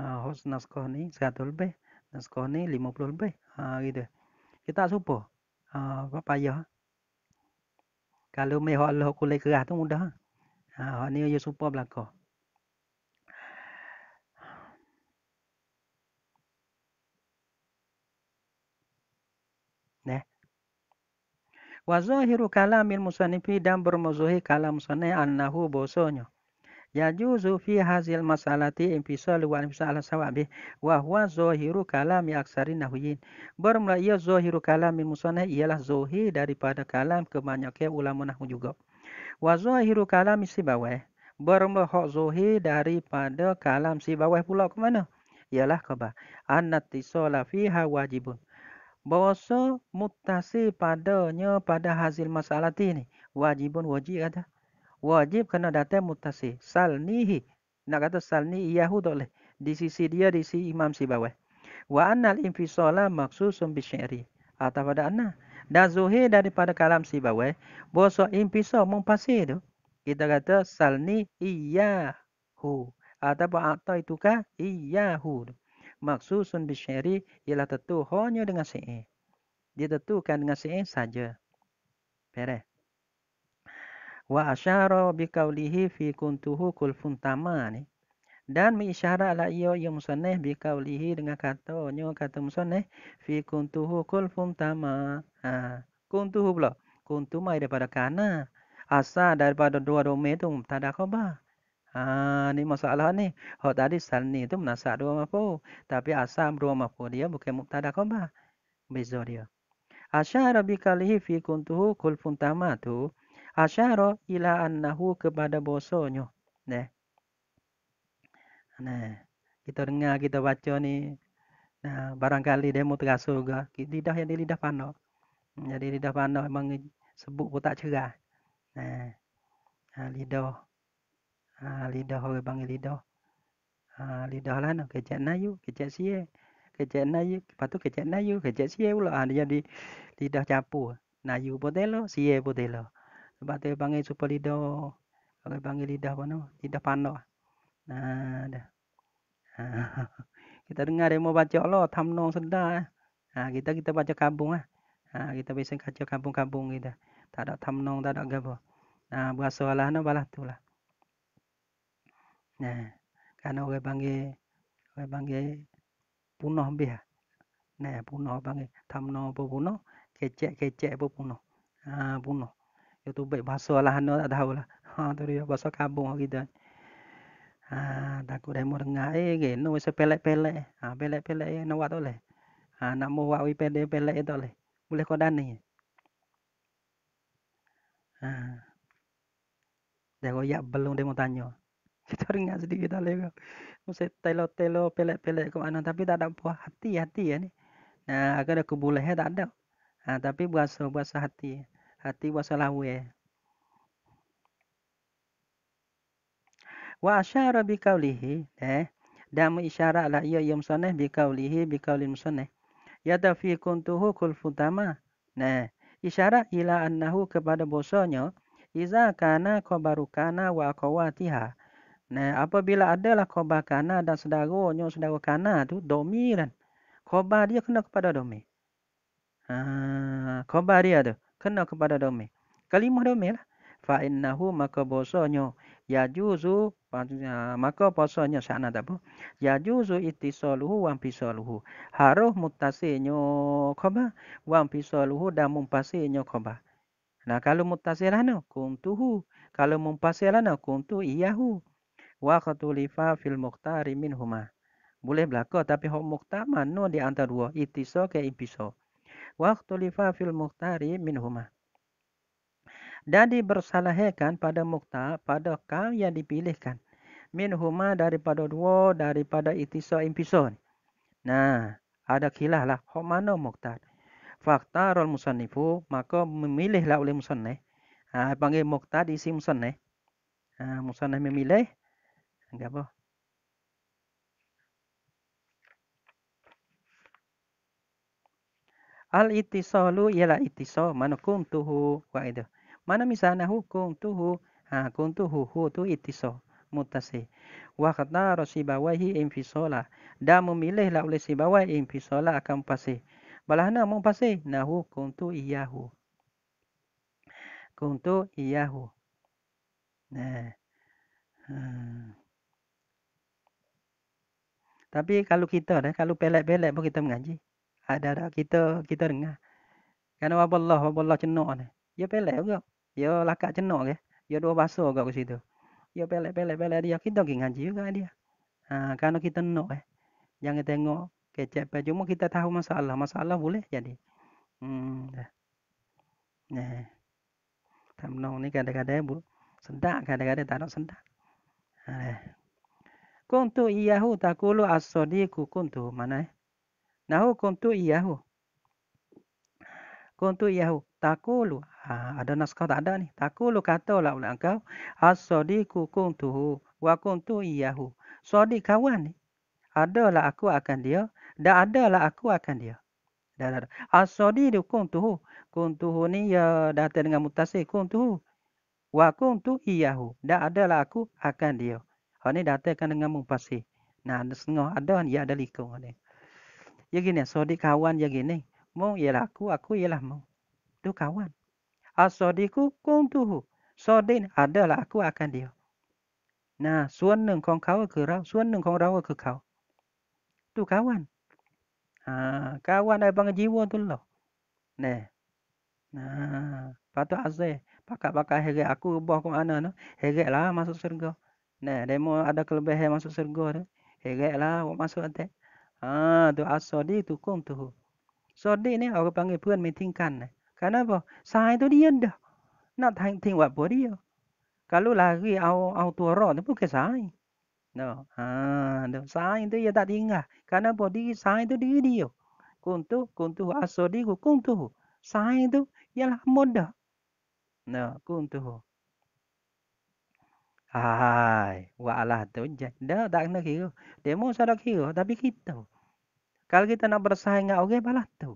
Ha, host naskah ni 100 lebih. Naskah ni 50 lebih. Ha, gitu. Kita tak supa. Ha, apa payah. Kalau mehok lah kulit kerah tu mudah. Ha, ni ia supa belakang. wa zahiru kalamil musannifi dan bermuzuhi kalam musannif annahu bosonya. ya juzu fi hazil masalati infisal wa infisal ala sawabi wa huwa zahiru kalami aksari nahuyin bermula ia zahiru kalami musannif ialah zohi daripada kalam kebanyakan ulama nahu juga wa zahiru kalami sibawai bermula hak zohi daripada kalam sibawai pula ke mana ialah khabar annatisala fiha wajibun bahasa mutasi padanya pada hasil masalah ini wajib pun wajib kata wajib kena datang mutasi salnihi nak kata salni yahu boleh di sisi dia di sisi imam si bawah wa annal infisala maksusun bi atau pada anna dan zuhir daripada kalam si bawah bahasa infisa mumpasi tu kita kata salni iyahu ataupun atau itukah iyahu tu maksusun bisyari ialah tentu hanya dengan si'i. Dia tentukan dengan si'i saja. Pereh. Wa asyara kaulihi fi kuntuhu kulfun tama ni. Dan mengisyarat lah iyo ia bi kaulihi dengan kata, katanya kata musanih. Fi kuntuhu kulfun tama. Ha. Kuntuhu pula. Kuntuh mai daripada kana. asa daripada dua domain tu tak ada khabar. Ha ni masalah ni. Ha tadi sani tu menasak dua mafu. Tapi asam dua mafu dia bukan mubtada khabar. Beza dia. Asyara bi kalihi fi kuntuhu kul funtama tu. Asyara ila annahu kepada bosonyo. Nah. Nah. Kita dengar kita baca ni. Nah, barangkali dia mau terasa juga. Lidah yang di lidah panah. Jadi lidah panah memang sebut pun tak cerah. Nah. Ah, lidah ha, lidah orang panggil lidah ha, lidah lah nak kejak nayu kejak sie kejak nayu lepas tu kejak nayu kejak sie pula ha, dia jadi lidah campur nayu pun telo sie pun telo sebab tu panggil super lidah orang panggil lidah apa no? lidah panah ha, ha, kita dengar dia mau baca Allah tamnong sedar ha, kita kita baca kampung eh. ah ha. kita biasa kaca kampung-kampung kita tak ada tamnong tak ada gapo ha, berasa lah no, balah tu lah 네, kano cái bang cái cái bang cái bún nó biết nè bún nó bang cái thăm nó bộ bún nó cái chè cái chè bộ bún nó à bún nó yo tu bảy ba số là hắn nó đã đau là ha tôi đi ba số cá bún cái đấy à đã có đấy một ngày cái nó sẽ pele pele à pele pele nó vào đó này à nam mô vào pele pele đó này mulai có đan này à để có dập dạ belum demontanyo kita ringan sedikit alih kan. Mesti telo-telo pelek-pelek ke mana tapi tak ada buah hati hati ya ni. Nah, agak ada kebolehnya eh, tak ada. Nah, ha, tapi buasa buasa hati. Hati buasa lawe. Eh. Wa asyara bi kaulihi eh dan mengisyaratlah ia yang sunnah bi kaulihi bi kaulil sunnah. Ya ta fi kuntuhu kul futama. Nah, isyarat ila annahu kepada bosonyo iza kana qabaru kana wa qawatiha. Nah, apabila adalah khabar kana dan sedaranya sedara kana tu domi kan. Khabar dia kena kepada domi. Ha, khabar dia tu kena kepada domi. Kalimah domi lah. Fa innahu maka bosonyo ya juzu ha, maka bosonyo sana tak apa. Ya juzu ittisaluhu wa pisaluhu. Harus muttasinyo khabar wa pisaluhu dan mumpasinyo khabar. Nah, kalau muttasilah no kuntuhu. Kalau mumpasilah no kuntu iyahu. Waktu lifa fil min huma, Boleh belaka tapi hok mukhtar mano di antara dua itiso ke impiso. Waktu lifa fil min huma. Dan dibersalahkan pada mukta, pada kau yang dipilihkan. min huma daripada dua daripada itiso impiso. Nah, ada kilah lah hok mano mukta. Fakta rol musanifu maka memilihlah oleh musanne. Ah, panggil di si musannif. Ah, musannif memilih enggak apa al ittisalu ialah ittisal mana kuntuhu wa idu mana misana hu kuntuhu ha kuntuhu hu tu ittisal mutasi wa qadna rasibawahi infisala dan memilihlah oleh si bawah infisala akan pasti balahna mau pasti nahu kuntu iyahu kuntu iyahu nah hmm. Tapi kalau kita dah, kalau pelek-pelek pun kita mengaji. Ada dah kita kita dengar. Kerana waballah, waballah cenok ni. Ya pelek juga. Ya lakak cenok ke. Ya dua bahasa juga ke situ. Ya pelek-pelek pelek dia. Kita pergi ngaji juga dia. Ha, kerana kita nak eh. Jangan tengok kecep. Cuma kita tahu masalah. Masalah boleh jadi. Hmm, Nah. Tak menang ni kadang-kadang bu. Sedap kadang-kadang tak nak sedap. Ha, eh. Kuntu iyahu takulu asodi ku kontu mana nahu kuntu iyahu kuntu iyahu takulu ha, ada naskah tak ada ni takulu kata lah oleh engkau asodi ku kontu wa kuntu iyahu sodi kawan ni adalah aku akan dia dan adalah aku akan dia dan ada asodi du kuntu kontu ni ya datang dengan mutasi kontu wa kontu iyahu dan adalah aku akan dia Hak ni dah akan dengan mu pasih. Nah, ada setengah ada ya ada liku ni. Ya gini, so di kawan ya gini. Mu ialah aku, aku ialah mu. Tu kawan. Asodiku ah, kong tuhu. Sodin lah aku akan dia. Nah, suan neng kong kau ke rau. Suan neng kong rau ke kau. Tu kawan. Ah, kawan ada bangga jiwa tu lah. Nah. Nah. Patut asyik. Pakak-pakak heret aku. Buah kong anak no. Heret lah masuk surga. Nah, demo ada kelebihan masuk surga tu. Heret lah awak masuk atas. Ah, ha, tu asodi ah, tu kong tu. Sodi ni orang panggil puan meetingkan. Karena apa? Sain tu dia dah. Nak tang ting wak buat dia. Kalau lari au au tu ro tu bukan sain. No. Ha, tu sain tu dia tak tinggal. Karena apa? Diri sain tu dia dia. Kong tu, kong tu asodi ku kong tu. Sain tu ialah modah. No, kong tu. Hai, buatlah tu. Dah tak kena kira. Dia pun salah kira. Tapi kita. Kalau kita nak bersaing dengan orang, okay, balas tu.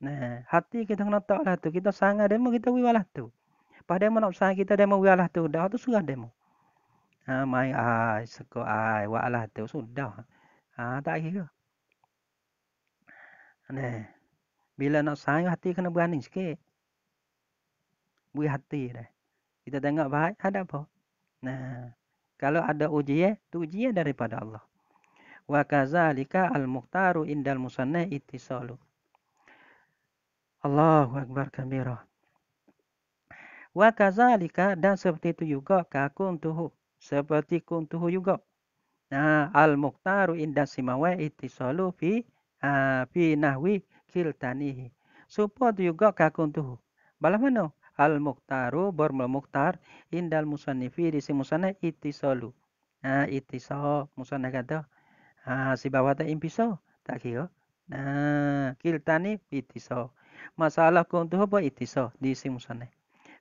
Nah, hati kita nak tak lah tu. Kita sangat demo, kita pergi balas tu. Pada mana usaha kita demo pergi balas tu. Dah tu surah demo. Ha, main ai, seko ai, buatlah tu. Sudah. Ha, tak kira. Nah, bila nak sayang hati kena berani sikit. Buat hati dah. Kita tengok baik, ada apa? Nah, kalau ada ujian, itu ujian daripada Allah. Wa kazalika al-muqtaru indal musanna ittisalu. Allahu akbar kabirah. Wa kazalika dan seperti itu juga ka kuntuhu. Seperti kuntuhu juga. Nah, al-muqtaru indal simawa ittisalu fi ah, fi nahwi kiltanihi. Support juga ka kuntuhu. Balah al muktaru bormul muktar indal musannifi di si musannaf ittisalu nah ittisal musannaf kata ah si bawah ta impisal tak kira nah kiltani ittisal masalah kuntu apa so di si musannaf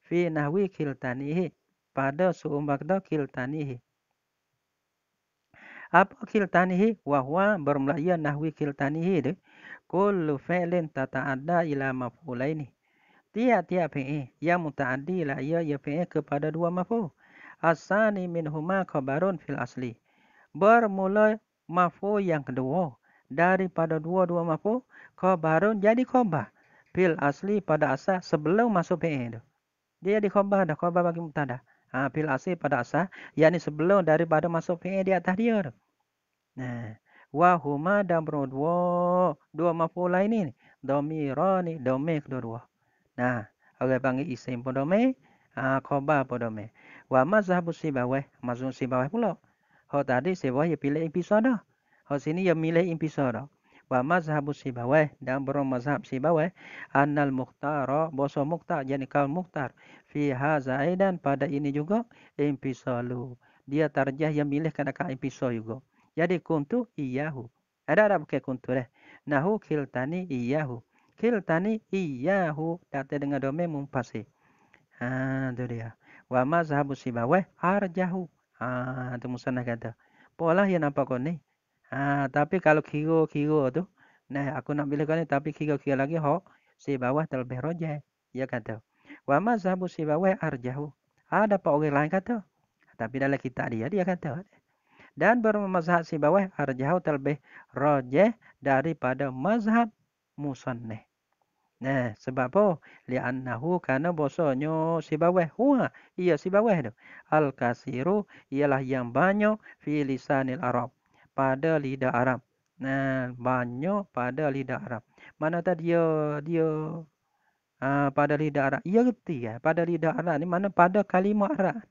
fi nahwi kiltanihi pada suumbak ta kiltanihi apa kiltanihi wahwa bermulaya nahwi kiltanihi de kullu fi'lin ada ila maf'ulaini tiap-tiap fi'i yang muta'addi la ia ia fi'i kepada dua mafu. Asani min huma khabarun fil asli. Bermula mafu yang kedua daripada dua-dua mafu khabarun jadi khabar fil asli pada asal sebelum masuk fi'i itu. Dia di khabar dah khabar bagi mubtada. Ha, fil asli pada asal yakni sebelum daripada masuk fi'i di atas dia. Tu. Nah, wa huma dan berdua dua mafu lain ini. Domirani, domek dua-dua. นะเอาไปบางอีสิมปอดเมอ่าคอบ้าปอดเมว่ามาซาบุสิบาเวมาซุนสิบาเวพุลอเขาตัดดิสิบาเวยพิเลอิมพิซอดอเขาสินี้ยังมีเลอิมพิซอดอว่ามาซาบุสิบาเวดังบรมมาซาบสิบาเวอันนัลมุขตาร์บอสมุขตาร์ยานิกาลมุขตาร์ฟีฮาซาเอดันพัดอินี้ยุกอิมพิซอลู dia tarjah yang milih kena kak impiso juga. Jadi kuntu iyahu. Ada ada pakai kuntu deh. Nahu kiltani iyahu kiltani iyahu Dati dengan domain mumpasi Ha tu dia Wa mazhabu sibawah arjahu Ha tu musana kata Polah yang nampak kau ni Ha tapi kalau kiro-kiro tu Nah aku nak bila kau ni tapi kiro-kiro lagi ho Sibawah terlebih roja Ya kata Wa mazhabu sibawah arjahu Ada ha, apa orang lain kata Tapi dalam kitab dia dia kata dan bermazhab si bawah arjahu telbih rojeh daripada mazhab musanne. Nah, sebab apa? Li annahu kana bosonyo sibaweh. Hua, iya sibaweh tu. Al kasiru ialah yang banyak fi lisanil Arab. Pada lidah Arab. Nah, banyak pada lidah Arab. Mana tadi dia dia uh, pada lidah Arab. Ia reti ya. Pada lidah Arab ni mana pada kalimah Arab.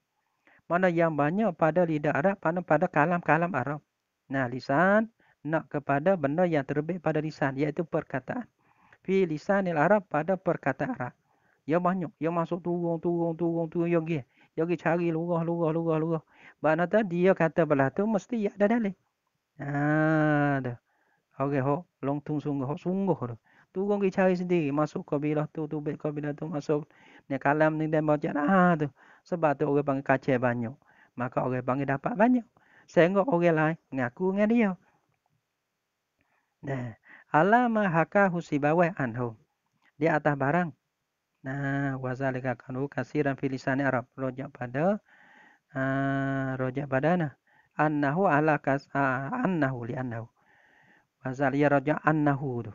Mana yang banyak pada lidah Arab. Mana pada kalam-kalam Arab. Nah, lisan nak kepada benda yang terlebih pada lisan iaitu perkataan fi lisanil arab pada perkataan arab ya banyak ya masuk turun turun turun turun ya gi ya gi cari lurah lurah lurah lurah bana tadi dia kata belah tu mesti ada dalil ha ah, ada okey ho long tung sungguh ho sungguh tu turun gi cari sendiri masuk kabilah tu tu baik kabilah tu masuk ni kalam ni dan baca ha ah, tu sebab tu orang panggil kacau banyak maka orang panggil dapat banyak Saya sehingga orang lain ngaku dengan dia Nah, ala mahaka husi anhu. Di atas barang. Nah, wazalika kanu kasiran filisan Arab. Rojak pada. Uh, rojak pada nah. Annahu ala kas. Uh, annahu li annahu. Wazal ya rojak annahu tu.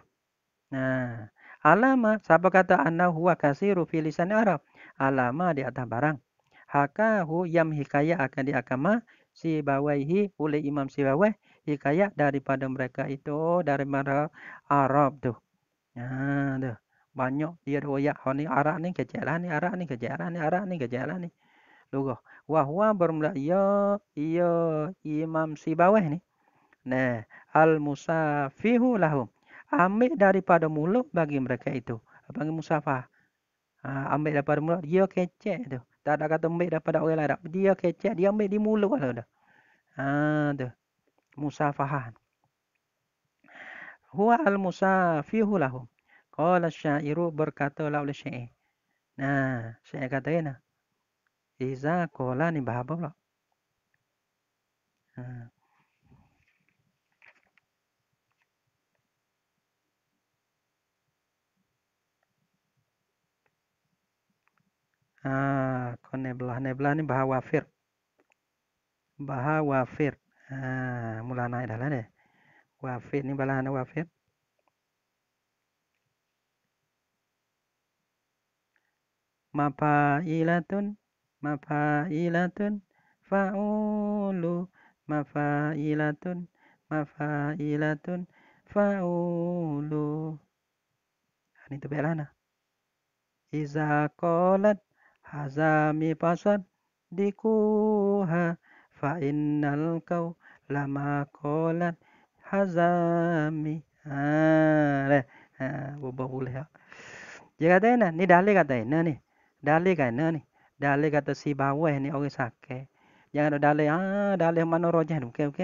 Nah. Alama, siapa kata annahu wa kasiru filisan Arab. Alama di atas barang. Hakahu yam hikaya akan diakama si bawaihi oleh imam si bawaihi hikayat daripada mereka itu dari mana Arab tu. Ha tu. Banyak dia royak oh, ni Arab ni kejarah ni Arab ni kejarah ni Arab ni kejarah ni. Lugo. Lugah. Wahwa bermula ya ya Imam si bawah ni. Nah, al musafihu lahum. Ambil daripada mulut bagi mereka itu. Apa panggil musafah. Ha, ambil daripada mulut dia kecek tu. Tak ada kata ambil daripada orang Arab. Dia kecek, dia ambil di mulut lah dah. Ha tu. Musafahan. Huwa al-musafihu lahum. Qala syairu berkata la oleh syair. Nah, syair kata ini. Iza kola ni bahapa pula. Ah, kau belah, neblah ni bahawafir, bahawafir. Ah, mula naik dah lah deh. Wafid ni balahan ilatun, Mafailatun, ilatun, faulu, ilatun, mafailatun, ilatun, faulu. An itu bela na. Izakolat, hazami pasad dikuha fa'innal kau lama kolan hazami ha, ha, ha, boleh ha. dia kata ini, ni dalih kata ini ni dalih kata ni dalih kan, kata si bawah ni orang sakit jangan ada dalih ah dalih mana rojah ok ok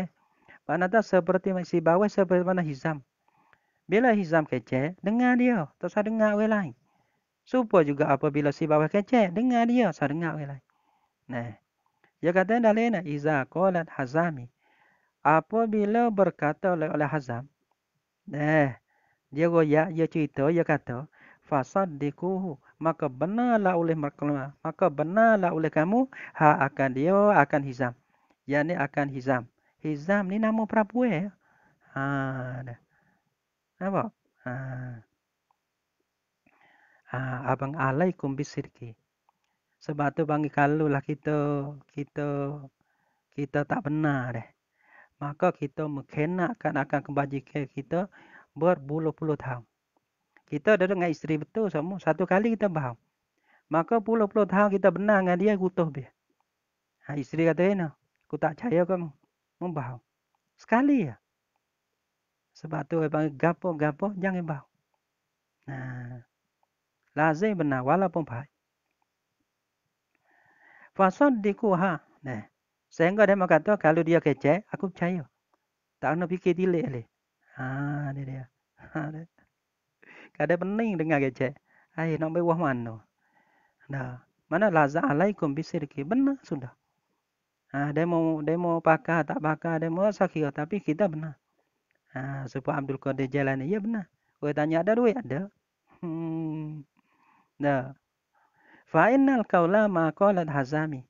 mana tak seperti si bawah seperti mana hizam bila hizam kecil dengar dia tak usah dengar orang lain supaya juga apabila si bawah kecil dengar dia tak usah dengar orang nah dia kata dalam ini, Iza kolat hazami. Apabila berkata oleh, oleh hazam. Eh, dia goyak, dia cerita, dia kata. Fasad dikuhu. Maka benarlah oleh mereka. Maka benarlah oleh kamu. Ha akan dia akan hizam. Yang ni akan hizam. Hizam ni nama prabu Ya? Ha, dah. Apa? Ha. Ha, abang alaikum bisirki sebab tu panggil kalau lah kita kita kita tak benar deh. Maka kita mengkenakan akan akan kebajikan kita berpuluh-puluh tahun. Kita ada dengan isteri betul semua. Satu kali kita bau. Maka puluh-puluh tahun kita benar dengan dia kutuh dia. Ha, isteri kata ini. Eh, aku tak percaya kamu. Membau. Sekali ya. Sebab tu orang panggil gapo-gapo jangan bau. Nah. Lazim benar walaupun baik. Fasa diku ha. Nah. Sehingga dia kata kalau dia kecek, aku percaya. Tak nak fikir dilek le. Ha, ni dia. Ha. Kada pening dengar kecek. Ai nak bawah mana? Nah. Mana laza alaikum bisirki. Benar sudah. Ha, dia mau dia mau pakai tak pakai, dia mau sakit tapi kita benar. Ha, sebab Abdul Qadir jalan ya benar. Kau tanya ada duit ada. Hmm. Nah. Fa innal qawla ma qalat hazami.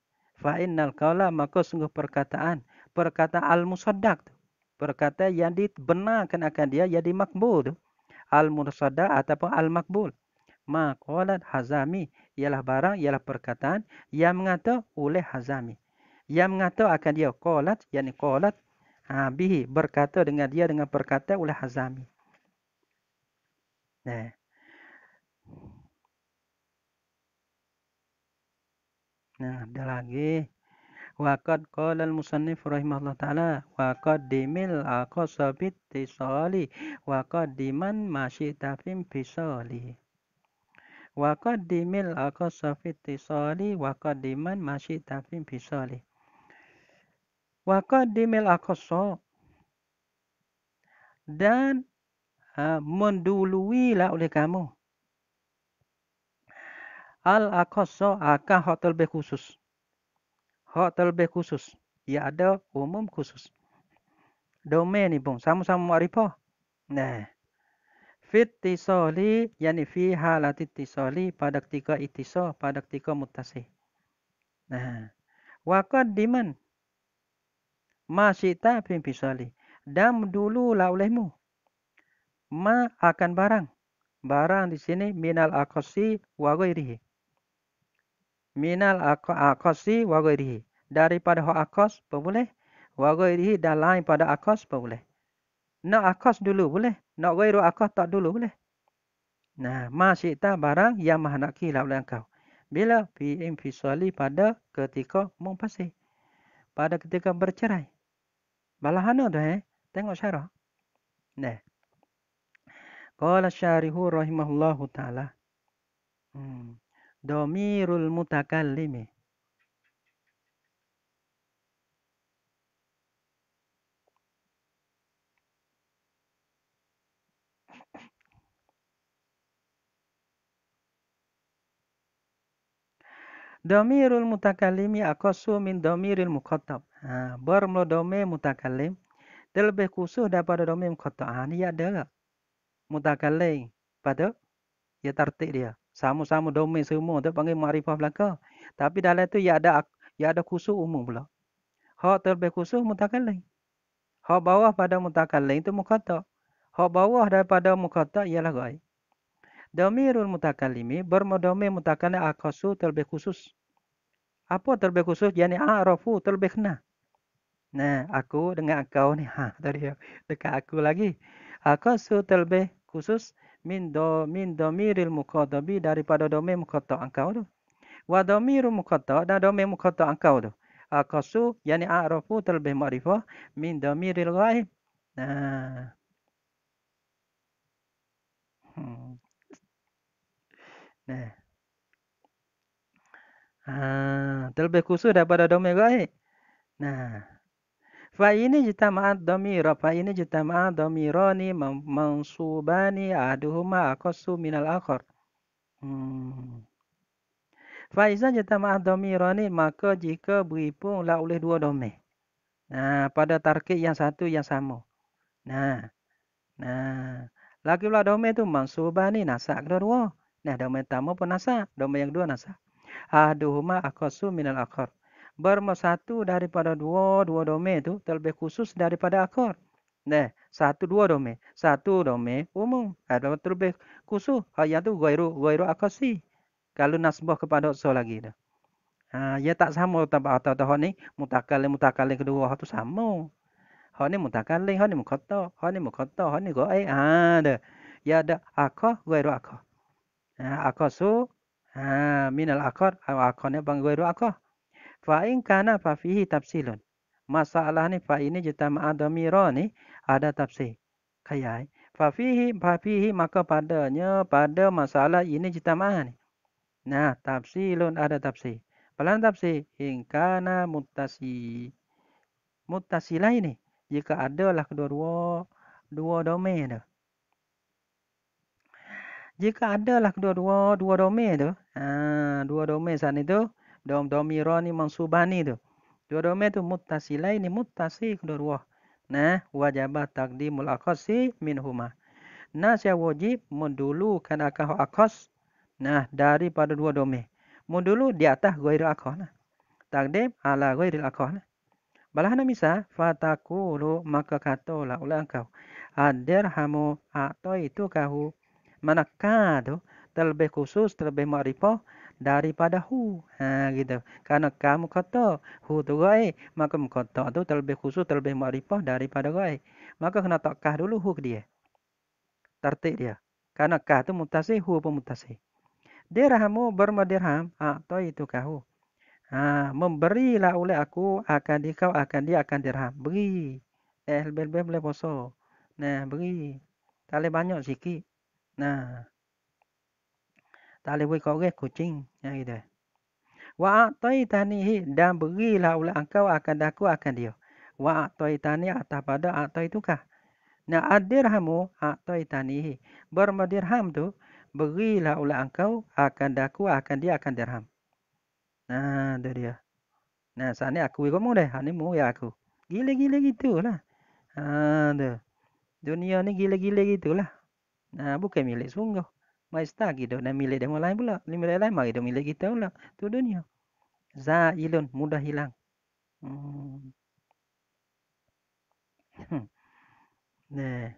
Fa innal qawla maka sungguh perkataan. Perkata al-musaddaq tu. Perkata yang dibenarkan akan dia yang dimakbul tu. Al-musaddaq ataupun al-makbul. Ma qalat hazami. Ialah barang, ialah perkataan yang mengata oleh hazami. Yang mengata akan dia qalat. Yang ni qalat. Ha, bihi. Berkata dengan dia dengan perkata oleh hazami. Nah. Nah, ada lagi. Waqad qala al-musannif rahimahullah taala wa qaddimil aqsa bit tisali wa qaddiman ma syi'ta fim fisali. Wa qaddimil aqsa bit tisali wa qaddiman ma syi'ta fim fisali. Wa qaddimil aqsa dan uh, ah, mendului lah oleh kamu. al akoso aka hotel be khusus hotel be khusus ya ada umum khusus domain bung, sama-sama ma'rifah nah fit tisoli yani fi halati tisoli pada ketika itisol pada ketika mutasi nah wakad diman masita fim pisoli dam dulu lah olehmu ma akan barang barang di sini minal akosi wagoirihi. minal akosi wagoirihi. Daripada hak akos pun boleh. Wagoirihi dan lain pada akos pun boleh. Nak akos dulu boleh. Nak gairu akos tak dulu boleh. Nah, masih tak barang yang maha nak kira oleh engkau. Bila PM visuali pada ketika mempasih. Pada ketika bercerai. Balahana tu eh. Tengok syarah. Nah. Qala syarihu rahimahullahu ta'ala. Hmm. domirul mutakallimi Domirul mutakalimi akosu min domiril mukhotab. Ha, bermula dome mutakalim. Dia lebih khusus daripada dome mukhotab. Ha, ni ada ke? Mutakalim. Pada? Ya tartik dia. Sama-sama domain semua tu panggil makrifah belaka. Tapi dalam tu ia ada ia ada khusus umum pula. Hak terlebih khusus mutakallim. Hak bawah pada mutakallim itu mukhata. Hak bawah daripada mukhata ialah ghaib. Damirul mutakallimi bermadami mutakallim akasu ah, terlebih khusus. Apa terlebih khusus? Yani a'rafu terlebih kena. Nah, aku dengan kau ni. Ha, tadi dekat aku lagi. Akasu ah, terlebih khusus min do min domiril mukhotobi daripada domain mukhotob angkau tu. Wa domiru mukhotob dan domain mukhotob angkau tu. Akasu ah, yani a'rafu terlebih ma'rifah min miril ghaib. Nah. Hmm. Nah. Ah, terlebih khusus daripada domain ghaib. Nah. Fa ini jitama'at domiro. Fa ini jitama'at domiro ni mansubani aduhuma akosu minal akhor. Hmm. Fa izan jitama'at domiro ni maka jika beripung lah oleh dua domir. Nah, pada tarkik yang satu yang sama. Nah. Nah. laki pula domir tu mansubani nasak kedua-dua. Nah, domir pertama pun nasak. Domir yang kedua nasak. Aduhuma akosu minal akhor bermesatu daripada dua dua domain itu terlebih khusus daripada akor. Nah, satu dua domain, satu domain umum atau ah, terlebih khusus hanya ah, tu gairu gairu akasi. Kalau nasbah kepada so lagi dah. Ha, ya tak sama tanpa atau tahun ni mutakalim mutakalim kedua itu sama. Hau ni mutakalim, hau ni mukhto, hau ni mukhto, hau ni gua eh ada. Ya ada akor gairu akor. Ha, ah, akar su, ha, minal akor, akar ni bang gairu akor. Fa in kana fa tafsilun. Masalah ni fa ini juta ma'adamira ni ada tafsir. Kayai. Fa fihi fa fihi maka padanya pada masalah ini juta ma'ah ni. Nah, tafsilun ada tafsir. Pelan tafsir. In kana mutasi. Mutasilah ini. Jika adalah kedua-dua dua domain tu. Jika adalah kedua-dua dua domain tu. Ha, ah, dua domain sana itu dom domiro ni mansubah ni tu. Dua domir tu mutasilai ni mutasi kudur wah. Nah, wajabah takdimul akhasi min huma. Nah, saya wajib mendulukan kan akah akos. Nah, daripada dua domir. Mendulu di atas gairul akhas lah. Takdim ala gairul akhas lah. Balah nak misal, fatakulu maka katolah oleh engkau. Adirhamu atau itu kahu mana kado terlebih khusus, terlebih maripoh daripada hu. Ha gitu. Karena kamu kata hu tu gai, maka kata tu terlebih khusus terlebih makrifah daripada gai. Maka kena takkah dulu hu ke dia. Tertik dia. Karena kah tu mutasi hu pun mutasi. Dirhamu bermadirham, ha to itu kahu. Ha memberilah oleh aku akan kau akan dia akan dirham. Beri. Eh lebih-lebih boleh poso. Nah, beri. Tak banyak sikit. Nah, tali wei kau gek kucing yang itu. Wa atoi tanihi, hi dan berilah oleh engkau akan daku akan dia. Wa atoi tani atas pada atoi itu kah? Na adirhamu atoi tani hi bermadirham tu berilah oleh engkau akan daku akan dia akan dirham. Nah, tu dia. Nah, sana aku ikut mu deh, hani mu ya aku. Gile-gile lah. Ah, tu. Dunia ni gile-gile lah. Nah, bukan milik sungguh. Majestah kita dan milik dia lain pula. Milik lain mari dia milik kita pula. Tu dunia. Zailun mudah hilang. Hmm. nah.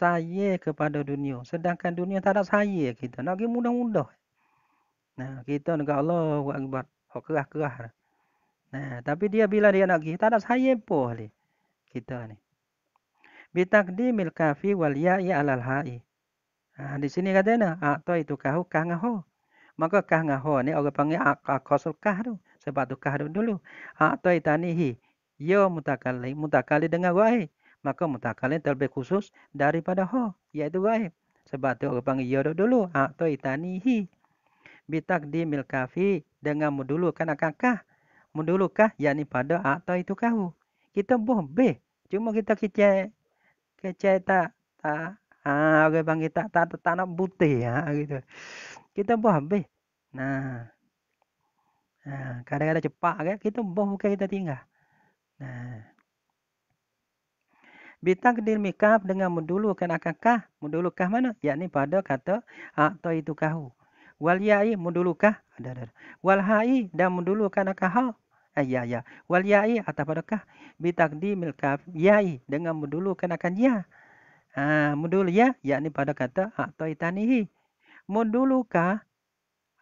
Saya kepada dunia. Sedangkan dunia tak ada saya kita. Nak pergi mudah-mudah. Nah, kita dengan Allah buat oh, kerah-kerah. Nah, tapi dia bila dia nak pergi, tak ada saya pun. Kita ni bitakdi mil kafi wal ya'i alal ha'i. Ha, di sini kata nah, akto itu kahu kah ngaho. Maka kah ngaho ni orang panggil akosul kah tu. Sebab tu kah tu dulu. Akto itanihi. Ya mutakali. Mutakali dengan wahi. Maka mutakali terlebih khusus daripada ho. Iaitu wahi. Sebab tu orang panggil ya tu dulu. Akto itanihi. Bitakdi mil kafi dengan mudulu kan akan kah. Mudulu kah yakni pada akto itu kahu. Kita boh be. Cuma kita kecil kecil tak tak ah, orang okay, panggil tak tak tak ya, gitu kita buah habis nah ha kadang-kadang cepat kan kita buah bukan kita tinggal nah bitang kedil mikaf dengan mendulukan akankah mendulukan mana Ya yakni pada kata atau itu kahu wal yai mendulukah ada ada wal hai dan mendulukan akankah ha. Ah, ya ya wal yai atau padakah bitakdi milka yai dengan mendulukan akan ya ha mudul ya yakni pada kata atau ha, itanihi menduluka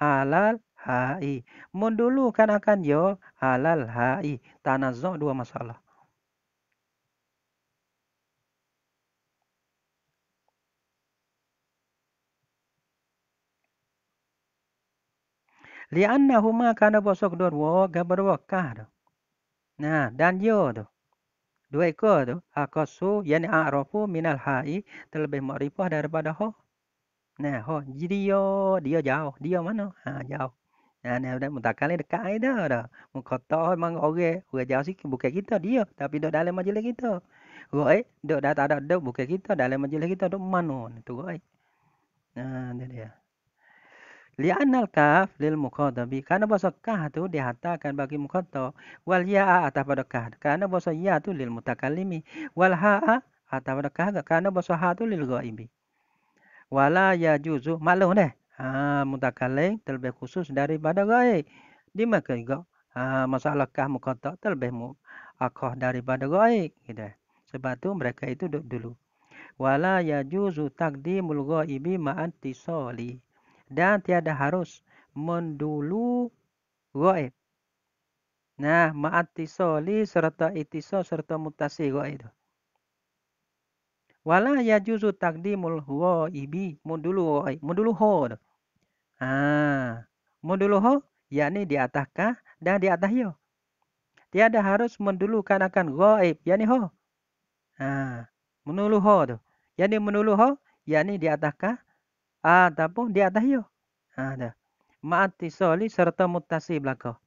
alal hai mendulukan akan yo alal hai tanazzu dua masalah li anna huma kana bosok dor wo gabar wo ka do na dan yo do dua ekor tu akasu yani a'rafu minal ha'i terlebih ma'rifah daripada ho nah ho jadi yo dia jauh dia mana ha jauh Nah, nah, nah, mutakal ni dekat aida Muka Mengkata memang orang, orang jauh sikit bukan kita dia, tapi dok dalam majlis kita. Roi, dok dah tak ada dok bukan kita dalam majlis kita dok mana? Itu roi. Nah, dia dia. Li'anna al-kaf lil muqadabi. Karena bahasa kah tu dihatakan bagi muqadda. Wal ya'a atas pada kah. Karena bahasa ya tu lil mutakalimi Wal ha'a atas pada kah. Karena bahasa ha tu lil ga'ibi. Wala ya juzu. Maklum deh. Ha, terlebih khusus daripada ga'ib. Di mana juga. Ha, masalah kah muqadda terlebih mu. Akoh daripada ga'ib. Gitu. Sebab tu mereka itu dulu. Wala ya juzu takdimul ga'ibi ma'antisoli. Wala ya dan tiada harus mendulu goib. Nah, ma'atisoli serta itiso serta mutasi goib. Wala juzu takdimul huwa ibi mundulu goib. Mundulu ho. Ah, mundulu ho yakni di atas ka dan di atas yo. Tiada harus mendulukan akan goib, yakni ho. Ah, menulu ho tuh. Yakni menulu ho, yakni di atas ka ataupun ah, di atas yo. Ha ada. Ah, Ma'ati soli serta mutasi belaka.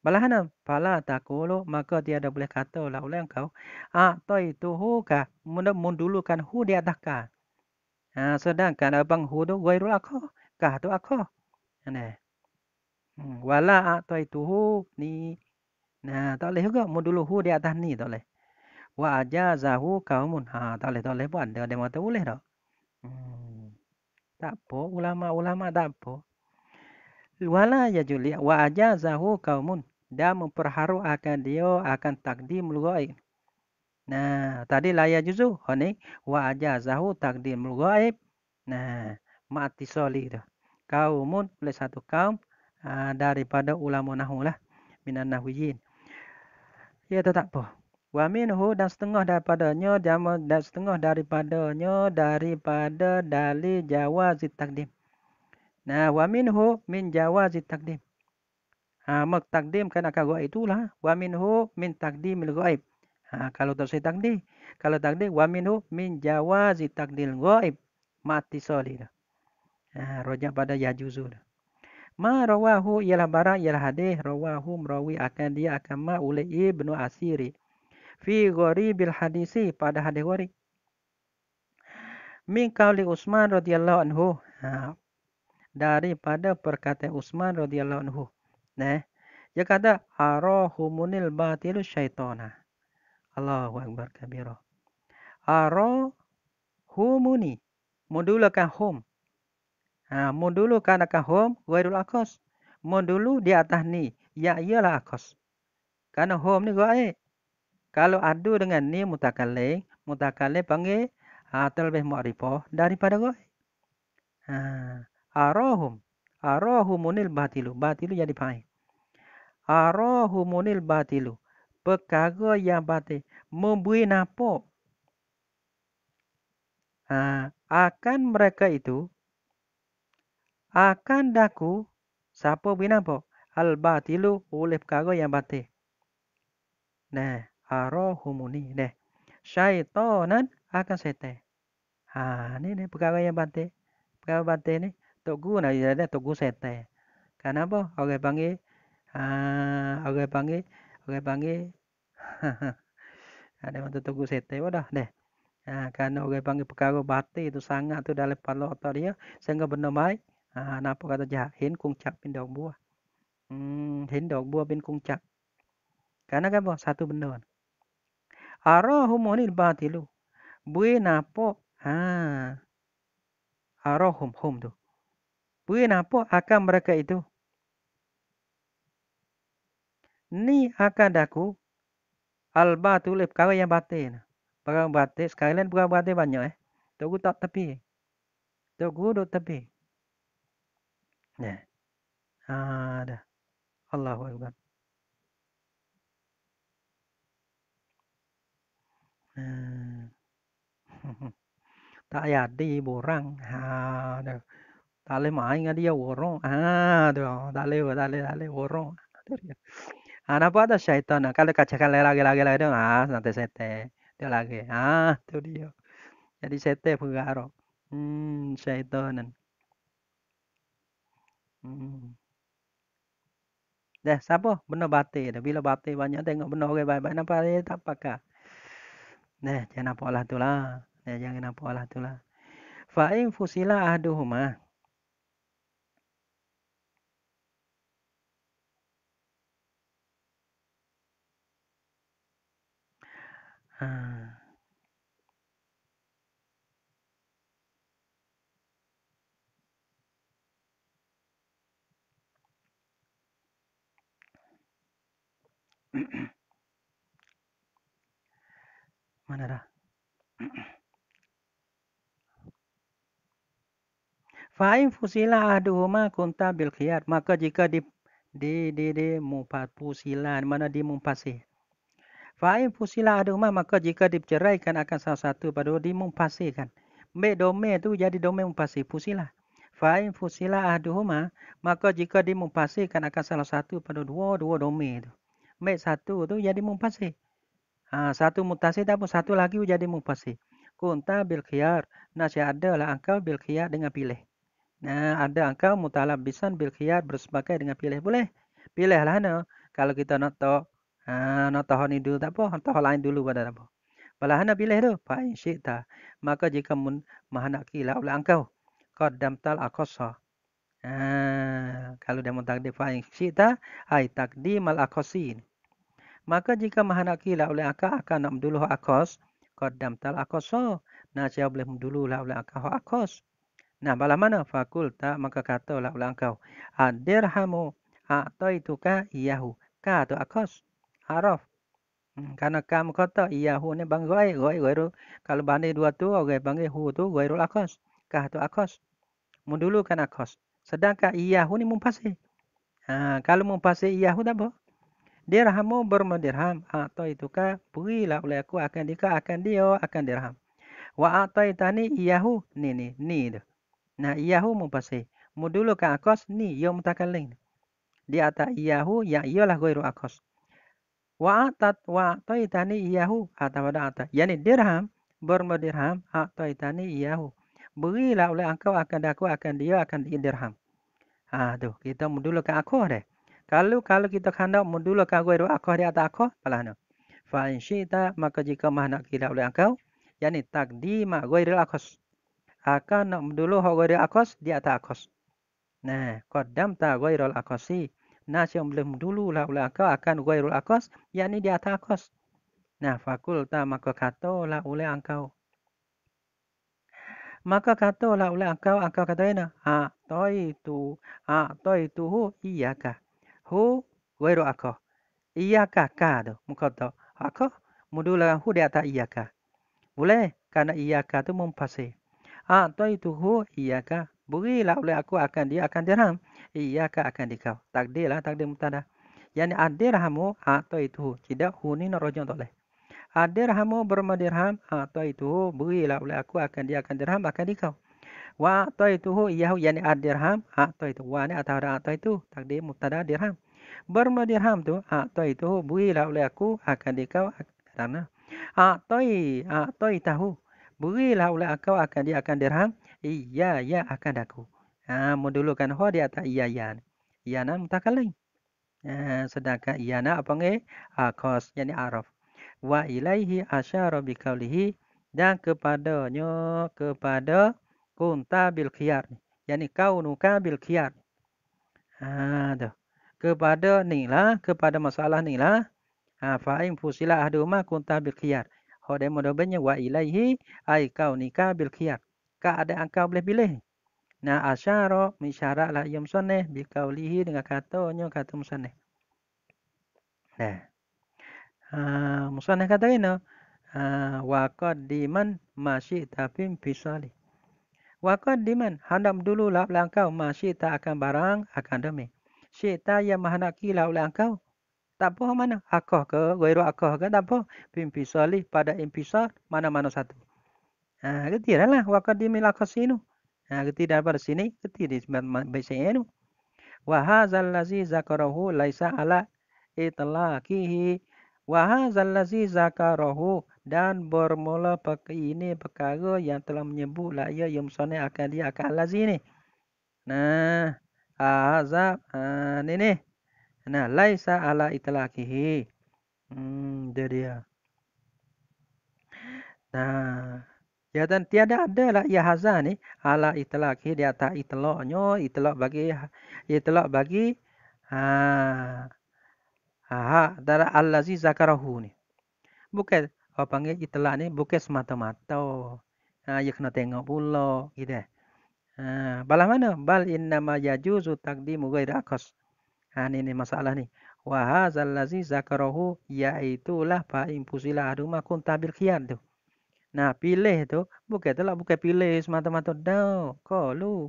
Balahana pala takulu maka tiada boleh kata lah oleh engkau. A ah, toy tuhu ka mendulukan hu di atas ka. Ha sedangkan abang hu tu gairul aku. Ka tu aku. Ana. Hmm, wala a toy tuhu ni. Nah, tak boleh juga dulu hu di atas ni tak boleh. Wa aja zahu kaumun. Ha tak boleh tak boleh buat dia demo tak boleh dak. Hmm tak apa ulama-ulama tak apa wala yajuli wa ajazahu kaumun dan memperharu akan dia akan takdim lughaib nah tadi la yajuzu ni wa ajazahu takdim lughaib nah mati soli dah kaumun oleh satu kaum ah, daripada ulama nahulah minan nahwiyin ya tak apa Wa minhu dan setengah daripadanya jama dan setengah daripadanya daripada dalil jawaz takdim. Nah, wa minhu min jawaz takdim. Ha, mak takdim kan akan gua itulah. Wa minhu min takdim al ghaib. Ha, kalau tak saya takdim, kalau takdim wa minhu min jawaz takdil ghaib. Mati soli dah. Ha, rojak pada yajuzu dah. Ma rawahu ialah barang ialah hadis rawahu merawi akan dia akan ma oleh ibnu asiri fi ghori bil hadisi pada hadis ghori. Min kauli Usman radhiyallahu anhu. Ha. Daripada perkataan Usman radhiyallahu anhu. Nah, dia kata arahu munil batilu syaitana. Allahu akbar kabira. Arahu muni. Mudulakan hum. Ha, mudulu kanakan hum ghairul akos. Mudulu di atas ni. Ya iyalah akos. Karena home ni gua eh. Kalau adu dengan ni mutakalim, mutakalim panggil ha, terlebih mu'rifah daripada goy. Ha, Arohum. Arohumunil batilu. Batilu jadi pahit. Arohumunil batilu. Perkara yang batil. membui nampak. Ha, akan mereka itu. Akan daku. Siapa beri nampak? Al batilu oleh perkara yang batil. Nah. อารอฮูมูนีเนี่ยใช่ต่อนั้นอาการเสตฮานี่เนี่ยปกาเกยบันเตปกาบันเตนี่ตกูนะยังได้ตกูเสตเคานะบ่เอาไปบังเออาเอาไปบังเอเอาไปบังเออันนี้มันตกูเสตว่าด้เนี่ยอ่าการโอเคปังกิปกาโกบาติ itu sangat itu dalam palo otor ya sehingga bernomai ah napa kata ja hin kuncak pin dok buah hmm hin dok buah pin kuncak karena kan satu benon Arahu onil batilu. Bui napo ha arahum hum tu. Bui napo akan mereka itu. Ni akan daku al batul perkara yang batin. Perkara batin sekalian perkara batin banyak eh. Tunggu tak tepi. Tunggu duk tepi. Nah. Ada. Ah, Allahu akbar. tak jadi borang ha aduh. tak leh main dengan dia orang ha tu tak leh tak leh tak leh orang ha apa ada syaitan kalau kacakan lagi lagi lagi lagi tu ha nanti sete dia lagi ha tu dia jadi sete pengaruh hmm syaitan hmm Dah, siapa? Benda batik. Bila batik banyak, tengok benda orang baik-baik. Nampak dia tak pakai. Nah, jangan apa lah tu lah. Nah, jangan apa lah tu lah. Fa'in fusila ahduhuma. Ha. mm mana dah? Fa'in fusila ahduhuma kunta bil khiyar. Maka jika di di di di mumpat fusila mana di mumpasih. Fa'in fusila ahduhuma maka jika diceraikan akan salah satu pada di kan? Me dome tu jadi dome mumpasih fusila. Fa'in fusila ahduhuma maka jika di mumpasihkan akan salah satu pada dua dua dome tu. Me satu tu jadi mumpasih. Ha, satu mutasi tak pun satu lagi jadi mufasi. Kunta bil khiyar. Nasi ada lah engkau bil khiyar dengan pilih. Nah, ada engkau mutalab bisan bil khiyar bersebagai dengan pilih. Boleh? Pilih lah. No. Kalau kita nak tahu. Ha, nak tahu ni dulu tak apa. Tahu lain dulu pada tak apa. Balah nak pilih tu. Pak Insyik ta. Maka jika mun, maha nak kila oleh engkau. Kodam tal akosa. Ha, ah, kalau dia mau takdir Pak Insyik ta. Hai takdir mal akosin. Maka jika maha nak kira oleh akak, akak nak menduluh akos. Kodam tal akoso. Nah, saya boleh menduluh lah oleh akak akos. Nah, balah mana? Fakul tak maka kata lah oleh engkau. Adirhamu atau itu ka iyahu. Ka atau akos. Araf. Hmm, karena kamu kata iyahu ni bang goi. Goi goi Kalau banding dua tu, orang okay, panggil hu tu goi rul lah akos. Ka atau akos. Mendulukan akos. Sedangkan iyahu ni mumpasih. Ha, kalau mumpasih iyahu tak boleh. dirhamu bermadirham atau ituka berilah oleh aku akan dika akan dia akan dirham wa ataitani iyahu ni ni ni nah iyahu mupasih mudulu ka akos ni yo mutakallim di ata iyahu ya iyalah goiru akos wa atat wa ataitani iyahu pada ata yani dirham bermadirham ataitani iyahu berilah oleh engkau akan aku akan dia akan dirham aduh kita mudulukah aku deh Kalau kalau kita hendak mendulakan gue roh akah di atas akah, palahnya. Fa'in syi'ta, maka jika mahnak kita oleh tak di, takdima gue roh akos. Akan nak mendulu hak gue roh akos di atas akos. Nah, kodam tak gue roh akos si. Nasi yang belum dulu lah oleh engkau akan gue roh akos, yakni di atas akos. Nah, fakulta maka kata lah oleh engkau. Maka kata lah oleh engkau, engkau kata ini, ha, toy tu, ha, toy tu, iya kah? hu wero ako iya ka ka do mukoto ako mudula hu de ata iya ka bule kana iya tu mumpase a to itu hu iyaka. ka buri la oleh aku akan dia akan jaram iya ka akan dikau takdir lah takdir mutada yani adir hamu a to itu tidak hu ni narojon tole adir hamu bermadirham a to itu buri la oleh aku akan dia akan jaram akan dikau wa ataituhu iyahu yani ad-dirham itu, wa ni atara ataitu takdir mubtada dirham bermula dirham tu ataituhu builah oleh aku akan dikau kerana atai atai tahu berilah oleh aku akan dia akan dirham iya ya akan aku ha mendulukan ha di atas iya ya iya nan mutakallim ha sedangkan iya nan apa ngi akos yani araf wa ilaihi asyara bi dan kepadanya kepada, nyo, kepada kunta bil khiyar ni. Yang kau nuka bil khiyar. Ada. Kepada ni lah, kepada masalah ni lah. Ha fa in fusila ahduma kunta bil khiyar. Ho de mo wa ilaihi ai kau nika bil khiyar. Ka ada angkau boleh pilih. Na asyara misyara la yum sunne bi qaulihi dengan katonyo kata musanne. Nah. Ha musanne kata ini. Ha wa qaddiman masyi tafim fisali. Wakon diman, hendak dulu lah oleh masih tak akan barang, akan demi. Syekta yang mahanaki lah oleh engkau. Tak apa mana, akoh ke, gairu akoh ke, tak apa. Pimpi salih pada impi mana-mana satu. Ha, ketira lah, wakon diman lah kesinu. Ha, ketira daripada sini, ketira di sini. Wahazal lazi zakarahu laisa ala itlaqihi. Wahazallazi zakarahu dan bermula pakai ini perkara yang telah menyebut lah ya yang musanna akan dia akan lazi ini. Nah, azab ini ah, nih. Nah, laisa ala itlaqihi. Hmm, dia dia. Nah, ya dan tiada ada lah ya hazan ni ala itlaqi dia tak itlaqnya itlaq bagi itlaq bagi ah Aha, dara allazi zakarahu ni bukan apa oh, panggil itulah ni bukan semata-mata ha oh. ah, ya kena tengok pula gitu ha eh. ah, balah mana bal innama yajuzu taqdimu ghaira aqas ha ah, ni ni masalah ni wa hadzal ladzi zakarahu yaitulah fa impusila aduma kunta bil khiyar tu nah pilih tu bukan telah bukan pilih semata-mata dah kau lu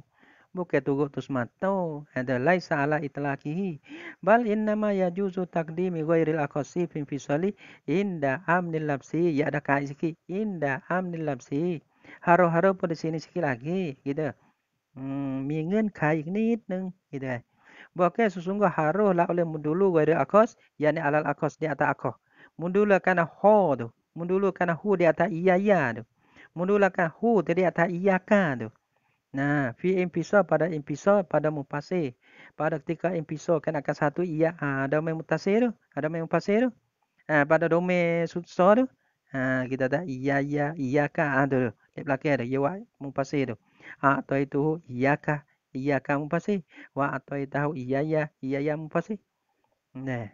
bukan turut tu semata. Ada laisa ala itlaqihi. Bal innama yajuzu taqdimi ghairil aqasi fi fisali inda amnil lafsi ya ada kai siki inda amnil lafsi. haru haro pun di sini sikit lagi gitu. Hmm, mengen kai nit gitu. Bukan sesungguh haro lah oleh mudulu ghairil Ya ni alal aqas di atas aqah. Mundula kana ho tu. Mundula kana hu di atas iya iya tu. Mundula kana hu di atas iya ka tu. Nah, fi impisar pada impisar pada mupasir. Pada ketika impisar kan akan satu ia ha, ada domain mutasir tu. Ada domain mupasir tu. Ha, pada domain susah tu. Ha, kita tak iya iya iya ka ada ha, tu. Di belakang ada iya mupasir tu. Ha, atau itu iya ka iya ka mupasir. Wa atau itu iya iya iya iya mupasir. Nah.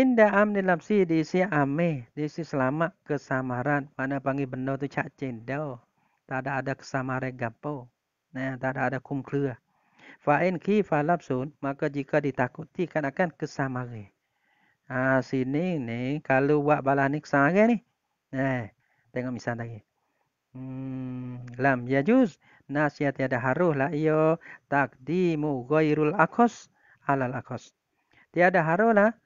Inda am ni lapsi di si ame di si selamat kesamaran mana panggil benda tu cak cendol tak ada ada kesamaran nah tak ada ada kumkrua fa'in maka jika ditakuti akan kesamaran ha sini kalau buat balah ni kesamaran nah tengok misal tadi hmm, lam ya juz nasiat tiada haruh lah takdimu ghairul akos alal akos tiada haruh lah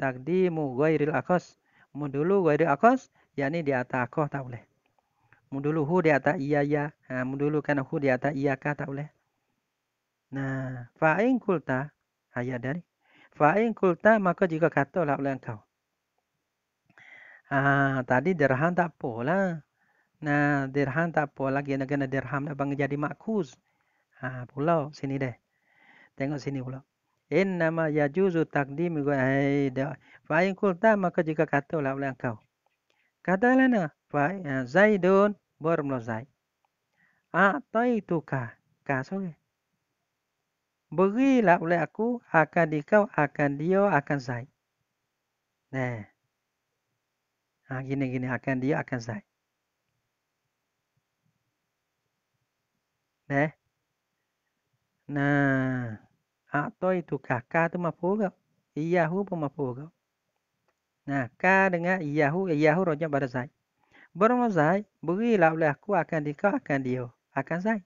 takdimu ghairul akos mudulu ghairul akos yakni di atas akos tak Mudulu hu di atas iya ya. Ha, mudulu kan hu di atas iya ka tak boleh. Nah, fa'in kulta. Ayat ha, dari. Fa'in kulta maka jika kata lah oleh engkau. Ah, tadi dirham tak apa ha. lah. Nah, dirham tak apa lagi. Kena-kena dirham nak bangga jadi makhus. Ah, pulau sini deh. Tengok sini pulau. Eh, in nama yajuzu takdim. Hey, Fa'in kulta maka jika kata lah oleh engkau. lah nak. Vậy Zaidun bermula zai. Ataituka ka sore. Berilah oleh aku akan dikau akan dia akan zai. Nah. Ha gini gini akan dia akan zai. Nah. Nah. Ataituka ka tu mampu ke? Iyahu pun mampu ke? Nah, ka dengan iyahu, iyahu rojak pada zai. Belum Zai, berilah oleh aku akan dikau akan dia. Akan Zai.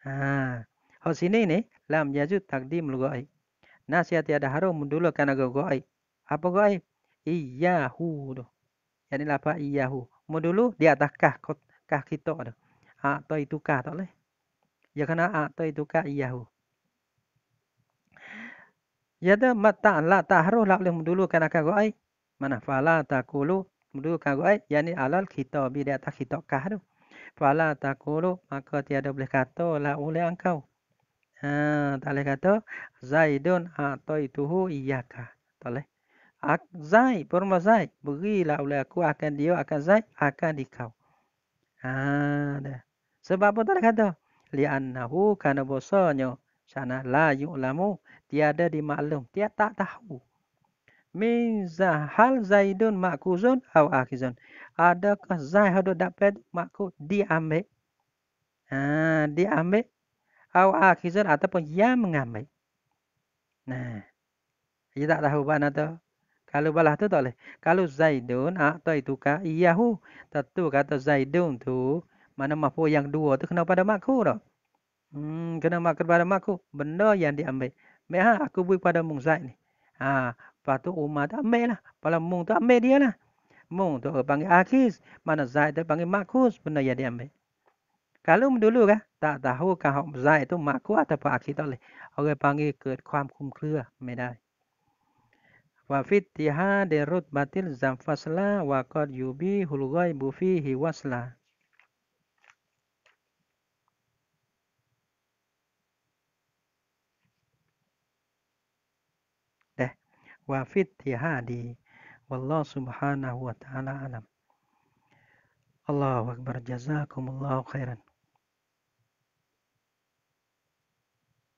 Haa. Hal sini ni, lam jazut takdim lugai. Nasihat tiada harum mendulukan agar gai. Apa gai? Iyahu tu. Yang ni lapa iyahu. Mendulu di atas kah, kah kita tu. Atau itu kah tak boleh. Ya kena atau itu kah iyahu. Ya tu, mata la tak harus lah boleh mendulukan agar gai. Mana fala takulu dulu kan gua eh, yang ni alal kita bi dia tak kita kah tu fala takulu maka tiada boleh kata la oleh engkau ha tak boleh kata zaidun ataituhu iyaka tak boleh ak zaid perma zaid berilah oleh aku akan dia akan zaid akan dikau ha dah sebab apa tak kata li annahu kana bosonyo, sana la yu'lamu tiada dimaklum tiada tak tahu min zahal zaidun makuzun aw akhizun adakah zaid hadu dapat makku diambil ha diambil aw akhizun ataupun ya mengambil nah kita tak tahu mana tu kalau balah tu tak boleh kalau zaidun atau ah, itu ka iyahu tentu kata zaidun tu mana mafu yang dua tu kena pada makku dah hmm kena makku pada makku benda yang diambil Mereka ha, aku beri pada mung zaid ni ha Lepas tu Umar tak ambil lah. Kalau Mung tu ambil dia lah. Mung tu panggil Akis. Mana Zaid tu panggil Makus. Benda yang dia ambil. Kalau dulu kan. Tak tahu kalau Zaid tu Makus atau Pak Akis tak boleh. Orang panggil ke kuam kum kera. Lah. Medai. Wafid tiha derut batil zamfasla wakad yubi hulgoy bufi hiwasla. wa fit tihadi wallahu subhanahu wa ta'ala alam Allahu akbar jazakumullahu khairan